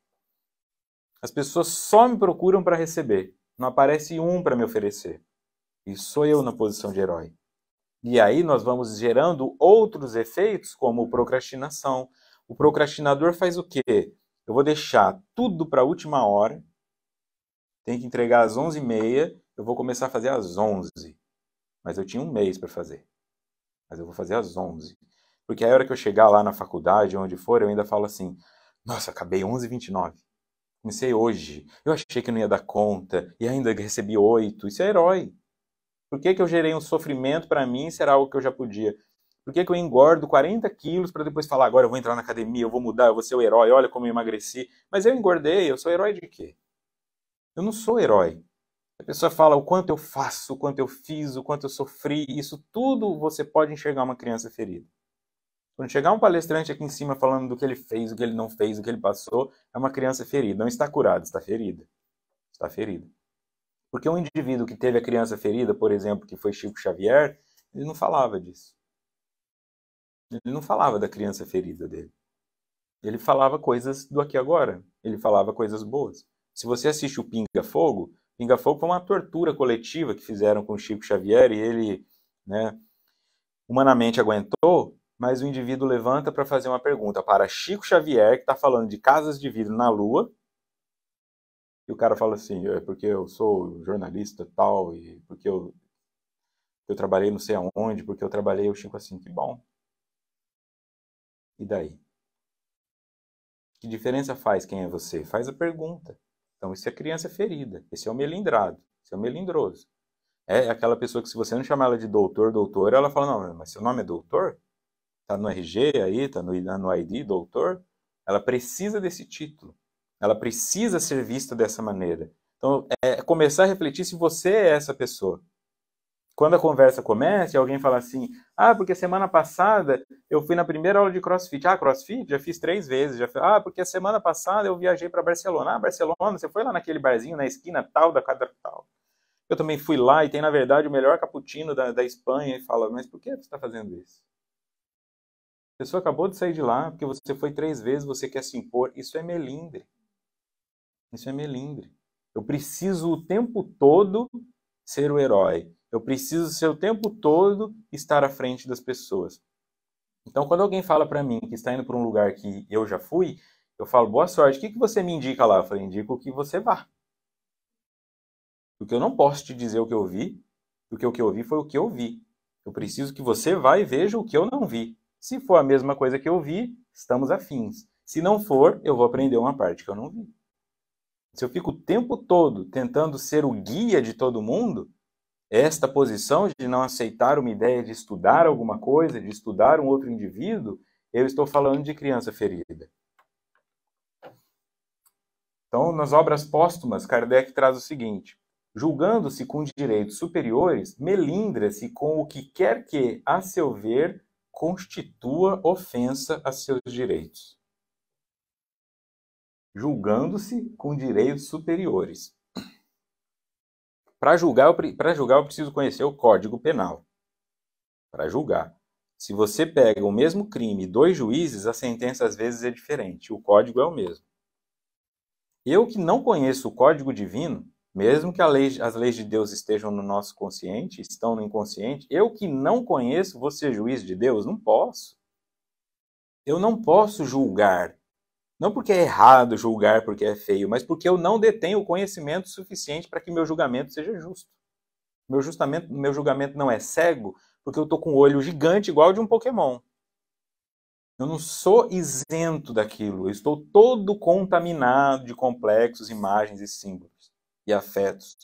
As pessoas só me procuram para receber, não aparece um para me oferecer. E sou eu na posição de herói. E aí nós vamos gerando outros efeitos, como procrastinação, o procrastinador faz o quê? Eu vou deixar tudo para a última hora, tem que entregar às 11h30, eu vou começar a fazer às 11 Mas eu tinha um mês para fazer. Mas eu vou fazer às 11 Porque a hora que eu chegar lá na faculdade, onde for, eu ainda falo assim, nossa, acabei 11h29. Comecei hoje. Eu achei que não ia dar conta e ainda recebi oito. Isso é herói. Por que, que eu gerei um sofrimento para mim se era algo que eu já podia? Por que, que eu engordo 40 quilos para depois falar, agora eu vou entrar na academia, eu vou mudar, eu vou ser o herói, olha como eu emagreci. Mas eu engordei, eu sou herói de quê? Eu não sou herói. A pessoa fala o quanto eu faço, o quanto eu fiz, o quanto eu sofri. Isso tudo você pode enxergar uma criança ferida. Quando chegar um palestrante aqui em cima falando do que ele fez, o que ele não fez, o que ele passou, é uma criança ferida. Não está curada, está ferida. Está ferida. Porque um indivíduo que teve a criança ferida, por exemplo, que foi Chico Xavier, ele não falava disso. Ele não falava da criança ferida dele. Ele falava coisas do aqui agora. Ele falava coisas boas. Se você assiste o Pinga Fogo, Pinga Fogo foi uma tortura coletiva que fizeram com Chico Xavier e ele, né, humanamente aguentou, mas o indivíduo levanta para fazer uma pergunta para Chico Xavier, que está falando de casas de vidro na Lua, e o cara fala assim, é porque eu sou jornalista tal, e porque eu, eu trabalhei não sei aonde, porque eu trabalhei, o Chico assim, que bom. E daí? Que diferença faz quem é você? Faz a pergunta. Então, esse é criança ferida, esse é o melindrado, esse é o melindroso. É aquela pessoa que, se você não chamar ela de doutor, doutor, ela fala: Não, mas seu nome é doutor? Tá no RG aí, tá no, no ID, doutor? Ela precisa desse título. Ela precisa ser vista dessa maneira. Então, é começar a refletir se você é essa pessoa quando a conversa começa e alguém fala assim, ah, porque semana passada eu fui na primeira aula de crossfit. Ah, crossfit? Já fiz três vezes. Já fiz... Ah, porque semana passada eu viajei para Barcelona. Ah, Barcelona, você foi lá naquele barzinho na esquina tal da capital. Eu também fui lá e tem, na verdade, o melhor cappuccino da, da Espanha. E fala, mas por que você está fazendo isso? A pessoa acabou de sair de lá porque você foi três vezes, você quer se impor. Isso é melindre. Isso é melindre. Eu preciso o tempo todo ser o herói. Eu preciso ser o tempo todo estar à frente das pessoas. Então, quando alguém fala para mim que está indo para um lugar que eu já fui, eu falo, boa sorte, o que, que você me indica lá? Eu falo, indico que você vá. Porque eu não posso te dizer o que eu vi, porque o que eu vi foi o que eu vi. Eu preciso que você vá e veja o que eu não vi. Se for a mesma coisa que eu vi, estamos afins. Se não for, eu vou aprender uma parte que eu não vi. Se eu fico o tempo todo tentando ser o guia de todo mundo, esta posição de não aceitar uma ideia de estudar alguma coisa, de estudar um outro indivíduo, eu estou falando de criança ferida. Então, nas obras póstumas, Kardec traz o seguinte: julgando-se com direitos superiores, melindra-se com o que quer que, a seu ver, constitua ofensa a seus direitos. Julgando-se com direitos superiores. Para julgar, para julgar eu preciso conhecer o Código Penal. Para julgar. Se você pega o mesmo crime, dois juízes, a sentença às vezes é diferente, o código é o mesmo. Eu que não conheço o código divino, mesmo que lei, as leis de Deus estejam no nosso consciente, estão no inconsciente, eu que não conheço, vou ser juiz de Deus? Não posso. Eu não posso julgar não porque é errado julgar porque é feio, mas porque eu não detenho conhecimento suficiente para que meu julgamento seja justo. Meu, justamento, meu julgamento não é cego porque eu tô com um olho gigante igual de um Pokémon. Eu não sou isento daquilo. Eu estou todo contaminado de complexos, imagens e símbolos e afetos.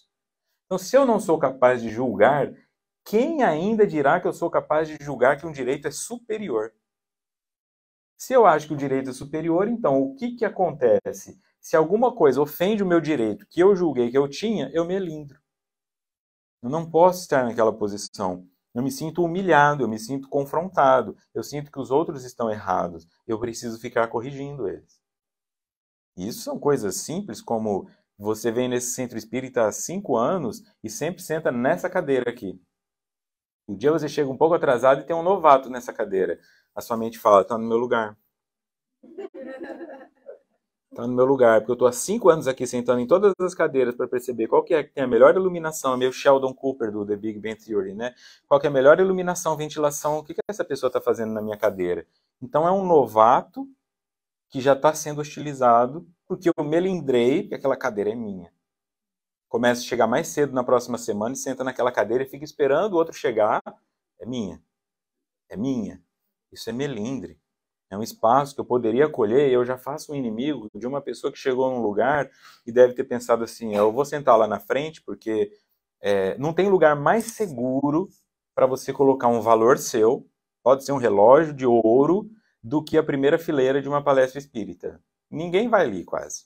Então, se eu não sou capaz de julgar, quem ainda dirá que eu sou capaz de julgar que um direito é superior? Se eu acho que o direito é superior, então o que, que acontece? Se alguma coisa ofende o meu direito que eu julguei que eu tinha, eu melindro. Eu não posso estar naquela posição. Eu me sinto humilhado, eu me sinto confrontado, eu sinto que os outros estão errados, eu preciso ficar corrigindo eles. E isso são coisas simples como você vem nesse centro espírita há cinco anos e sempre senta nessa cadeira aqui. um dia você chega um pouco atrasado e tem um novato nessa cadeira a sua mente fala, está no meu lugar. Está no meu lugar, porque eu estou há cinco anos aqui sentando em todas as cadeiras para perceber qual que é que tem a melhor iluminação, é meu Sheldon Cooper do The Big Bang Theory, né? Qual que é a melhor iluminação, ventilação, o que, que essa pessoa está fazendo na minha cadeira? Então é um novato que já está sendo hostilizado porque eu melindrei que aquela cadeira é minha. Começa a chegar mais cedo na próxima semana e senta naquela cadeira e fica esperando o outro chegar. É minha. É minha. Isso é melindre. É um espaço que eu poderia acolher e eu já faço um inimigo de uma pessoa que chegou num lugar e deve ter pensado assim: eu vou sentar lá na frente porque é, não tem lugar mais seguro para você colocar um valor seu, pode ser um relógio de ouro, do que a primeira fileira de uma palestra espírita. Ninguém vai ali quase.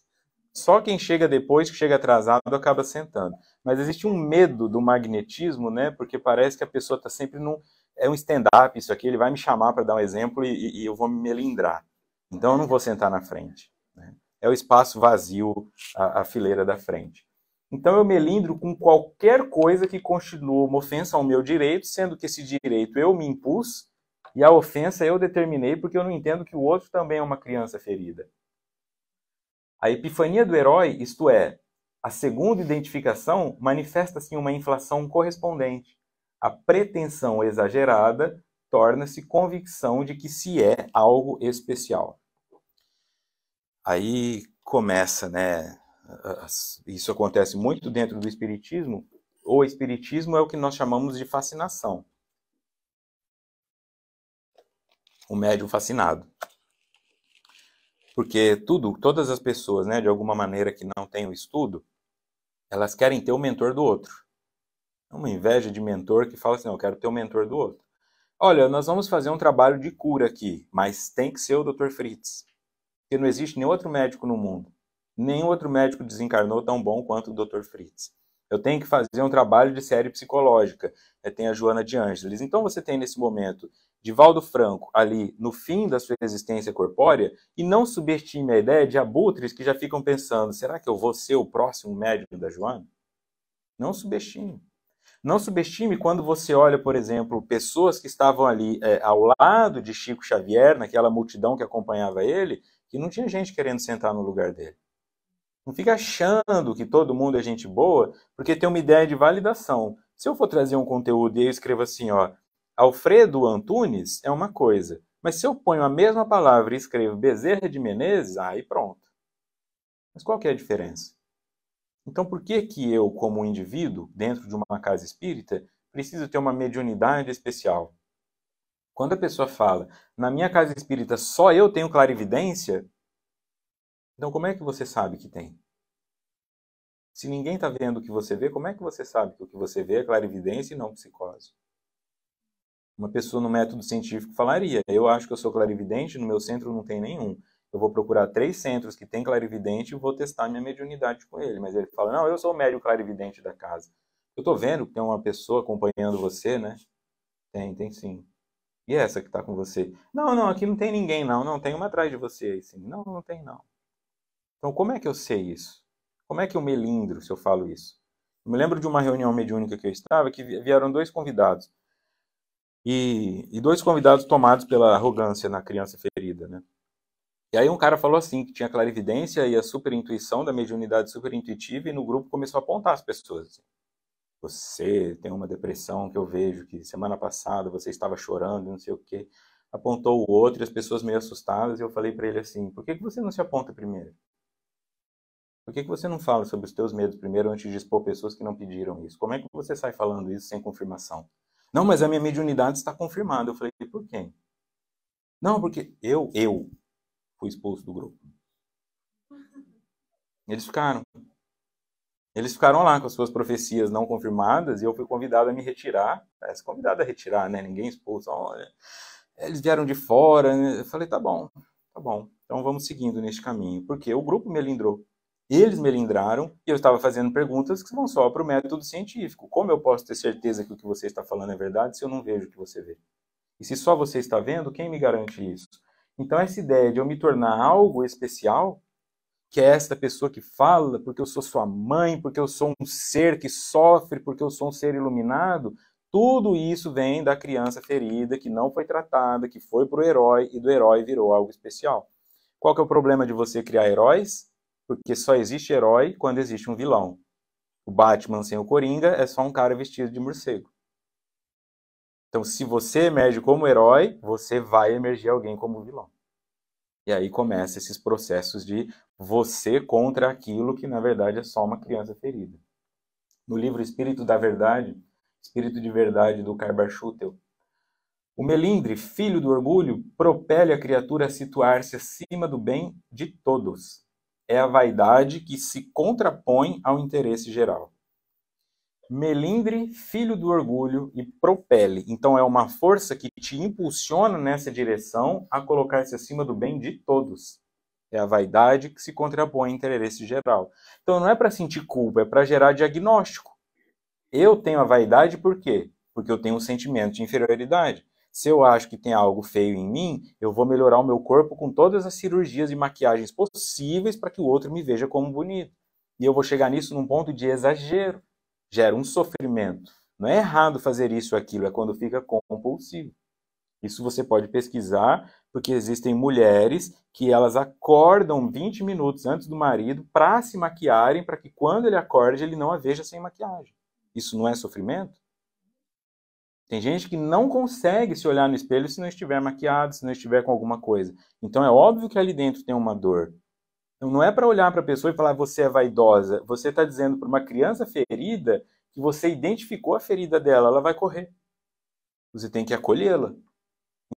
Só quem chega depois, que chega atrasado, acaba sentando. Mas existe um medo do magnetismo, né? Porque parece que a pessoa está sempre num, é um stand-up isso aqui, ele vai me chamar para dar um exemplo e, e, eu vou me melindrar. Então eu não vou sentar na frente. Né? É o espaço vazio, a, a, fileira da frente. Então eu melindro com qualquer coisa que continua uma ofensa ao meu direito, sendo que esse direito eu me impus e a ofensa eu determinei porque eu não entendo que o outro também é uma criança ferida. A epifania do herói, isto é, a segunda identificação, manifesta-se em uma inflação correspondente a pretensão exagerada torna-se convicção de que se é algo especial. Aí começa, né? Isso acontece muito dentro do espiritismo. O espiritismo é o que nós chamamos de fascinação. O médium fascinado. Porque tudo, todas as pessoas, né, de alguma maneira que não têm o estudo, elas querem ter o mentor do outro. É uma inveja de mentor que fala assim: não, eu quero ter o um mentor do outro. Olha, nós vamos fazer um trabalho de cura aqui, mas tem que ser o Dr. Fritz. Porque não existe nenhum outro médico no mundo. Nenhum outro médico desencarnou tão bom quanto o Dr. Fritz. Eu tenho que fazer um trabalho de série psicológica. Né, tem a Joana de Ângeles. Então você tem nesse momento Divaldo Franco ali no fim da sua existência corpórea e não subestime a ideia de abutres que já ficam pensando: será que eu vou ser o próximo médico da Joana? Não subestime. Não subestime quando você olha, por exemplo, pessoas que estavam ali é, ao lado de Chico Xavier, naquela multidão que acompanhava ele, que não tinha gente querendo sentar no lugar dele. Não fica achando que todo mundo é gente boa, porque tem uma ideia de validação. Se eu for trazer um conteúdo e eu escrevo assim, ó, Alfredo Antunes é uma coisa, mas se eu ponho a mesma palavra e escrevo Bezerra de Menezes, aí pronto. Mas qual que é a diferença? Então, por que que eu, como indivíduo, dentro de uma casa espírita, preciso ter uma mediunidade especial? Quando a pessoa fala, na minha casa espírita só eu tenho clarividência, então como é que você sabe que tem? Se ninguém está vendo o que você vê, como é que você sabe que o que você vê é clarividência e não psicose? Uma pessoa no método científico falaria: eu acho que eu sou clarividente, no meu centro não tem nenhum eu vou procurar três centros que tem clarividente e vou testar minha mediunidade com ele. Mas ele fala, não, eu sou o médio clarividente da casa. Eu estou vendo que tem uma pessoa acompanhando você, né? Tem, tem sim. E essa que está com você? Não, não, aqui não tem ninguém, não. Não, tem uma atrás de você aí, sim. Não, não tem, não. Então, como é que eu sei isso? Como é que eu me melindro se eu falo isso? Eu me lembro de uma reunião mediúnica que eu estava, que vieram dois convidados. E, e dois convidados tomados pela arrogância na criança ferida, né? E aí um cara falou assim, que tinha clarividência e a superintuição da mediunidade superintuitiva, e no grupo começou a apontar as pessoas. Assim, você tem uma depressão que eu vejo que semana passada você estava chorando, não sei o quê. Apontou o outro, e as pessoas meio assustadas, e eu falei para ele assim, por que, que você não se aponta primeiro? Por que, que você não fala sobre os teus medos primeiro antes de expor pessoas que não pediram isso? Como é que você sai falando isso sem confirmação? Não, mas a minha mediunidade está confirmada. Eu falei, por quem? Não, porque eu, eu, foi expulso do grupo. Eles ficaram. Eles ficaram lá com as suas profecias não confirmadas e eu fui convidado a me retirar. Parece é, convidado a retirar, né? Ninguém expulso. Olha. Eles vieram de fora. Né? Eu falei, tá bom, tá bom. Então vamos seguindo neste caminho. Porque o grupo melindrou. Eles melindraram e eu estava fazendo perguntas que vão só para o método científico. Como eu posso ter certeza que o que você está falando é verdade se eu não vejo o que você vê? E se só você está vendo, quem me garante isso? Então, essa ideia de eu me tornar algo especial, que é esta pessoa que fala, porque eu sou sua mãe, porque eu sou um ser que sofre, porque eu sou um ser iluminado, tudo isso vem da criança ferida, que não foi tratada, que foi para o herói, e do herói virou algo especial. Qual que é o problema de você criar heróis? Porque só existe herói quando existe um vilão. O Batman sem o Coringa é só um cara vestido de morcego. Então, se você emerge como herói, você vai emergir alguém como vilão. E aí começa esses processos de você contra aquilo que na verdade é só uma criança ferida. No livro Espírito da Verdade, Espírito de Verdade do Carbar Schutel, o melindre, filho do orgulho, propele a criatura a situar-se acima do bem de todos. É a vaidade que se contrapõe ao interesse geral melindre, filho do orgulho e propele. Então é uma força que te impulsiona nessa direção a colocar-se acima do bem de todos. É a vaidade que se contrapõe ao interesse geral. Então não é para sentir culpa, é para gerar diagnóstico. Eu tenho a vaidade por quê? Porque eu tenho um sentimento de inferioridade. Se eu acho que tem algo feio em mim, eu vou melhorar o meu corpo com todas as cirurgias e maquiagens possíveis para que o outro me veja como bonito. E eu vou chegar nisso num ponto de exagero gera um sofrimento. Não é errado fazer isso ou aquilo, é quando fica compulsivo. Isso você pode pesquisar, porque existem mulheres que elas acordam 20 minutos antes do marido para se maquiarem, para que quando ele acorde ele não a veja sem maquiagem. Isso não é sofrimento? Tem gente que não consegue se olhar no espelho se não estiver maquiado, se não estiver com alguma coisa. Então é óbvio que ali dentro tem uma dor. Então, não é para olhar para a pessoa e falar você é vaidosa. Você está dizendo para uma criança ferida que você identificou a ferida dela, ela vai correr. Você tem que acolhê-la.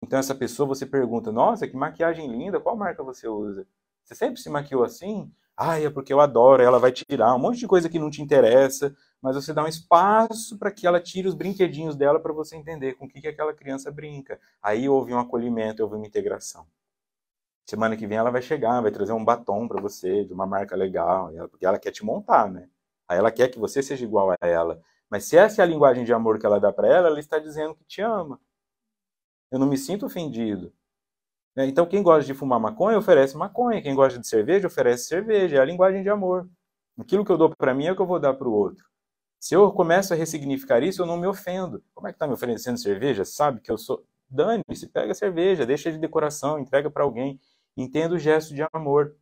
Então essa pessoa você pergunta: "Nossa, que maquiagem linda, qual marca você usa? Você sempre se maquiou assim?" Ah, é porque eu adoro, ela vai tirar um monte de coisa que não te interessa, mas você dá um espaço para que ela tire os brinquedinhos dela para você entender com o que, que aquela criança brinca. Aí houve um acolhimento, houve uma integração. Semana que vem ela vai chegar, vai trazer um batom para você de uma marca legal, porque ela quer te montar, né? Aí ela quer que você seja igual a ela. Mas se essa é a linguagem de amor que ela dá para ela, ela está dizendo que te ama. Eu não me sinto ofendido. É, então, quem gosta de fumar maconha, oferece maconha. Quem gosta de cerveja, oferece cerveja. É a linguagem de amor. Aquilo que eu dou para mim é o que eu vou dar para o outro. Se eu começo a ressignificar isso, eu não me ofendo. Como é que está me oferecendo cerveja? Sabe que eu sou. Dane-se, pega a cerveja, deixa de decoração, entrega para alguém. Entenda o gesto de amor.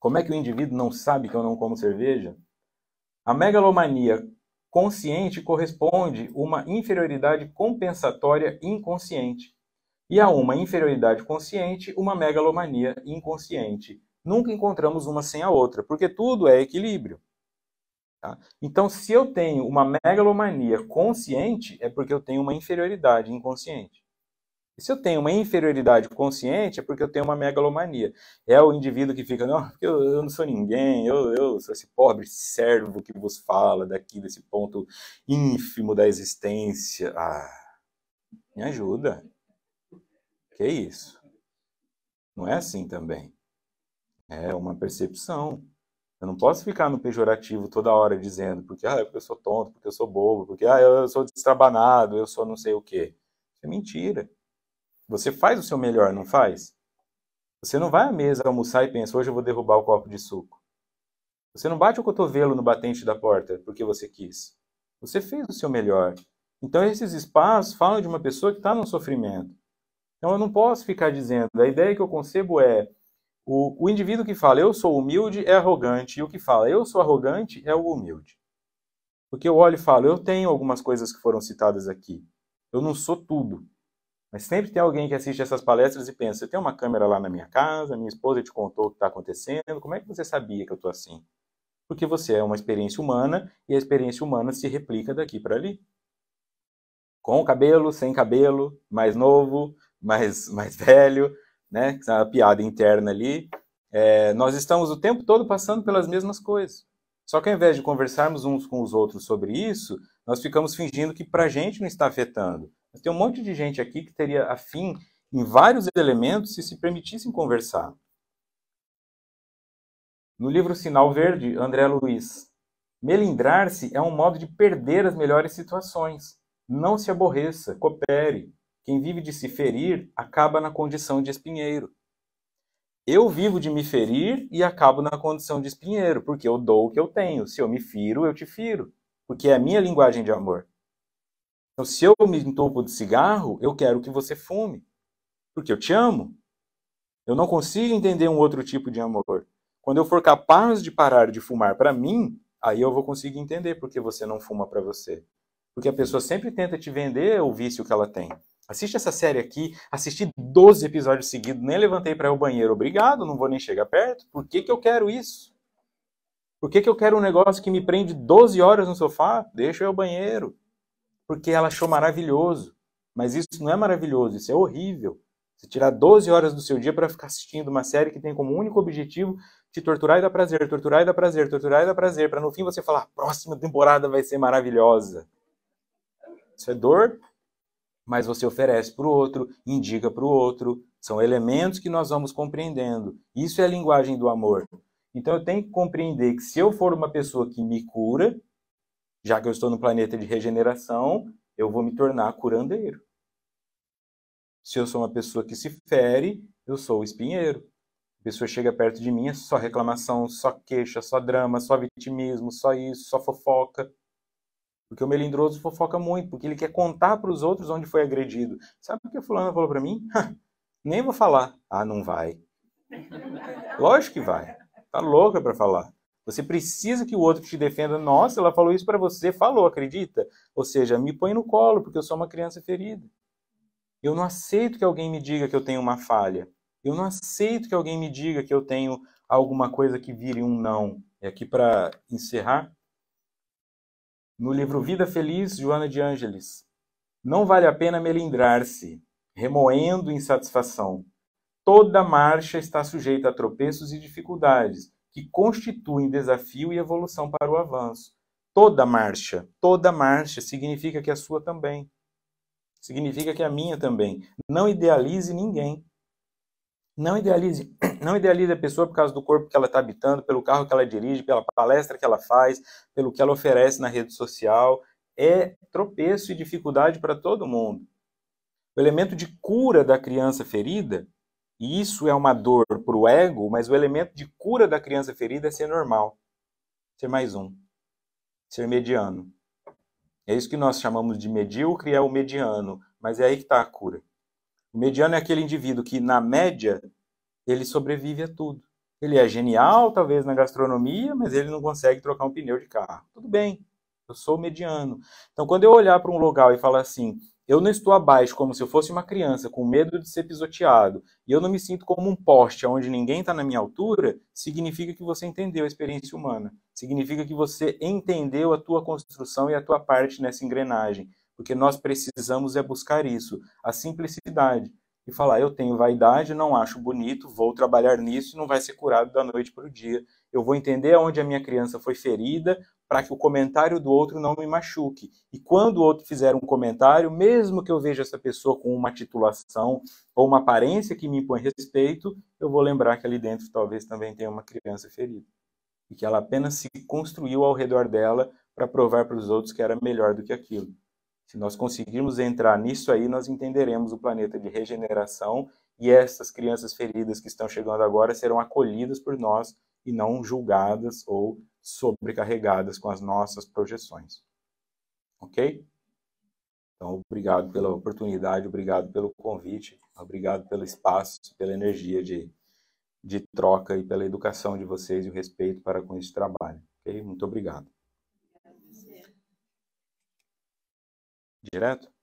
Como é que o indivíduo não sabe que eu não como cerveja? A megalomania consciente corresponde uma inferioridade compensatória inconsciente e a uma inferioridade consciente uma megalomania inconsciente. Nunca encontramos uma sem a outra, porque tudo é equilíbrio. Tá? Então, se eu tenho uma megalomania consciente, é porque eu tenho uma inferioridade inconsciente. E se eu tenho uma inferioridade consciente, é porque eu tenho uma megalomania. É o indivíduo que fica, não, eu, eu não sou ninguém, eu, eu sou esse pobre servo que vos fala daqui, desse ponto ínfimo da existência. Ah, me ajuda. Que isso? Não é assim também. É uma percepção. Eu não posso ficar no pejorativo toda hora dizendo porque, ah, é eu sou tonto, porque eu sou bobo, porque ah, eu sou destrabanado, eu sou não sei o quê. Isso é mentira. Você faz o seu melhor, não faz? Você não vai à mesa almoçar e pensa, hoje eu vou derrubar o copo de suco. Você não bate o cotovelo no batente da porta porque você quis. Você fez o seu melhor. Então esses espaços falam de uma pessoa que está num sofrimento. Então eu não posso ficar dizendo. A ideia que eu concebo é o, o indivíduo que fala eu sou humilde é arrogante e o que fala eu sou arrogante é o humilde. Porque eu olho e falo eu tenho algumas coisas que foram citadas aqui. Eu não sou tudo. Mas sempre tem alguém que assiste essas palestras e pensa: tem uma câmera lá na minha casa, minha esposa te contou o que está acontecendo, como é que você sabia que eu estou assim? Porque você é uma experiência humana e a experiência humana se replica daqui para ali. Com cabelo, sem cabelo, mais novo, mais, [LAUGHS] mais velho, né? A piada interna ali. É, nós estamos o tempo todo passando pelas mesmas coisas. Só que ao invés de conversarmos uns com os outros sobre isso, nós ficamos fingindo que para a gente não está afetando. Mas tem um monte de gente aqui que teria afim em vários elementos se se permitissem conversar. No livro Sinal Verde, André Luiz, melindrar-se é um modo de perder as melhores situações. Não se aborreça, coopere. Quem vive de se ferir acaba na condição de espinheiro. Eu vivo de me ferir e acabo na condição de espinheiro, porque eu dou o que eu tenho. Se eu me firo, eu te firo, porque é a minha linguagem de amor. Então, se eu me entopo de cigarro, eu quero que você fume, porque eu te amo. Eu não consigo entender um outro tipo de amor. Quando eu for capaz de parar de fumar para mim, aí eu vou conseguir entender porque você não fuma para você. Porque a pessoa sempre tenta te vender o vício que ela tem. Assiste essa série aqui, assisti 12 episódios seguidos, nem levantei para ir ao banheiro, obrigado, não vou nem chegar perto. Por que, que eu quero isso? Por que, que eu quero um negócio que me prende 12 horas no sofá? Deixa eu ir ao banheiro porque ela achou maravilhoso. Mas isso não é maravilhoso, isso é horrível. Você tirar 12 horas do seu dia para ficar assistindo uma série que tem como único objetivo te torturar e dar prazer, torturar e dar prazer, torturar e dar prazer, para no fim você falar, a próxima temporada vai ser maravilhosa. Isso é dor, mas você oferece para o outro, indica para o outro. São elementos que nós vamos compreendendo. Isso é a linguagem do amor. Então eu tenho que compreender que se eu for uma pessoa que me cura, já que eu estou no planeta de regeneração, eu vou me tornar curandeiro. Se eu sou uma pessoa que se fere, eu sou o espinheiro. A pessoa chega perto de mim, é só reclamação, só queixa, só drama, só vitimismo, só isso, só fofoca. Porque o melindroso fofoca muito, porque ele quer contar para os outros onde foi agredido. Sabe o que a fulana falou para mim? Nem vou falar. Ah, não vai. Lógico que vai. Tá louca para falar. Você precisa que o outro te defenda. Nossa, ela falou isso para você, falou, acredita? Ou seja, me põe no colo, porque eu sou uma criança ferida. Eu não aceito que alguém me diga que eu tenho uma falha. Eu não aceito que alguém me diga que eu tenho alguma coisa que vire um não. E aqui para encerrar, no livro Vida Feliz, Joana de Ângeles, não vale a pena melindrar-se, remoendo insatisfação. Toda marcha está sujeita a tropeços e dificuldades, que constituem desafio e evolução para o avanço. Toda marcha, toda marcha significa que a sua também. Significa que a minha também. Não idealize ninguém. Não idealize, [CLEARS THROAT] não idealize a pessoa por causa do corpo que ela está habitando, pelo carro que ela dirige, pela palestra que ela faz, pelo que ela oferece na rede social. É tropeço e dificuldade para todo mundo. O elemento de cura da criança ferida e isso é uma dor para o ego, mas o elemento de cura da criança ferida é ser normal, ser mais um, ser mediano. É isso que nós chamamos de medíocre, é o mediano, mas é aí que está a cura. O mediano é aquele indivíduo que, na média, ele sobrevive a tudo. Ele é genial, talvez, na gastronomia, mas ele não consegue trocar um pneu de carro. Tudo bem, eu sou mediano. Então, quando eu olhar para um local e falar assim, eu não estou abaixo como se eu fosse uma criança com medo de ser pisoteado e eu não me sinto como um poste onde ninguém está na minha altura, significa que você entendeu a experiência humana. Significa que você entendeu a tua construção e a tua parte nessa engrenagem. Porque nós precisamos é buscar isso, a simplicidade. E falar, eu tenho vaidade, não acho bonito, vou trabalhar nisso e não vai ser curado da noite para o dia eu vou entender onde a minha criança foi ferida para que o comentário do outro não me machuque. E quando o outro fizer um comentário, mesmo que eu veja essa pessoa com uma titulação ou uma aparência que me impõe respeito, eu vou lembrar que ali dentro talvez também tenha uma criança ferida. E que ela apenas se construiu ao redor dela para provar para os outros que era melhor do que aquilo. Se nós conseguirmos entrar nisso aí, nós entenderemos o planeta de regeneração e essas crianças feridas que estão chegando agora serão acolhidas por nós e não julgadas ou sobrecarregadas com as nossas projeções. Ok? Então, obrigado pela oportunidade, obrigado pelo convite, obrigado pelo espaço, pela energia de, de troca e pela educação de vocês e o respeito para com esse trabalho. Ok? Muito obrigado. Direto?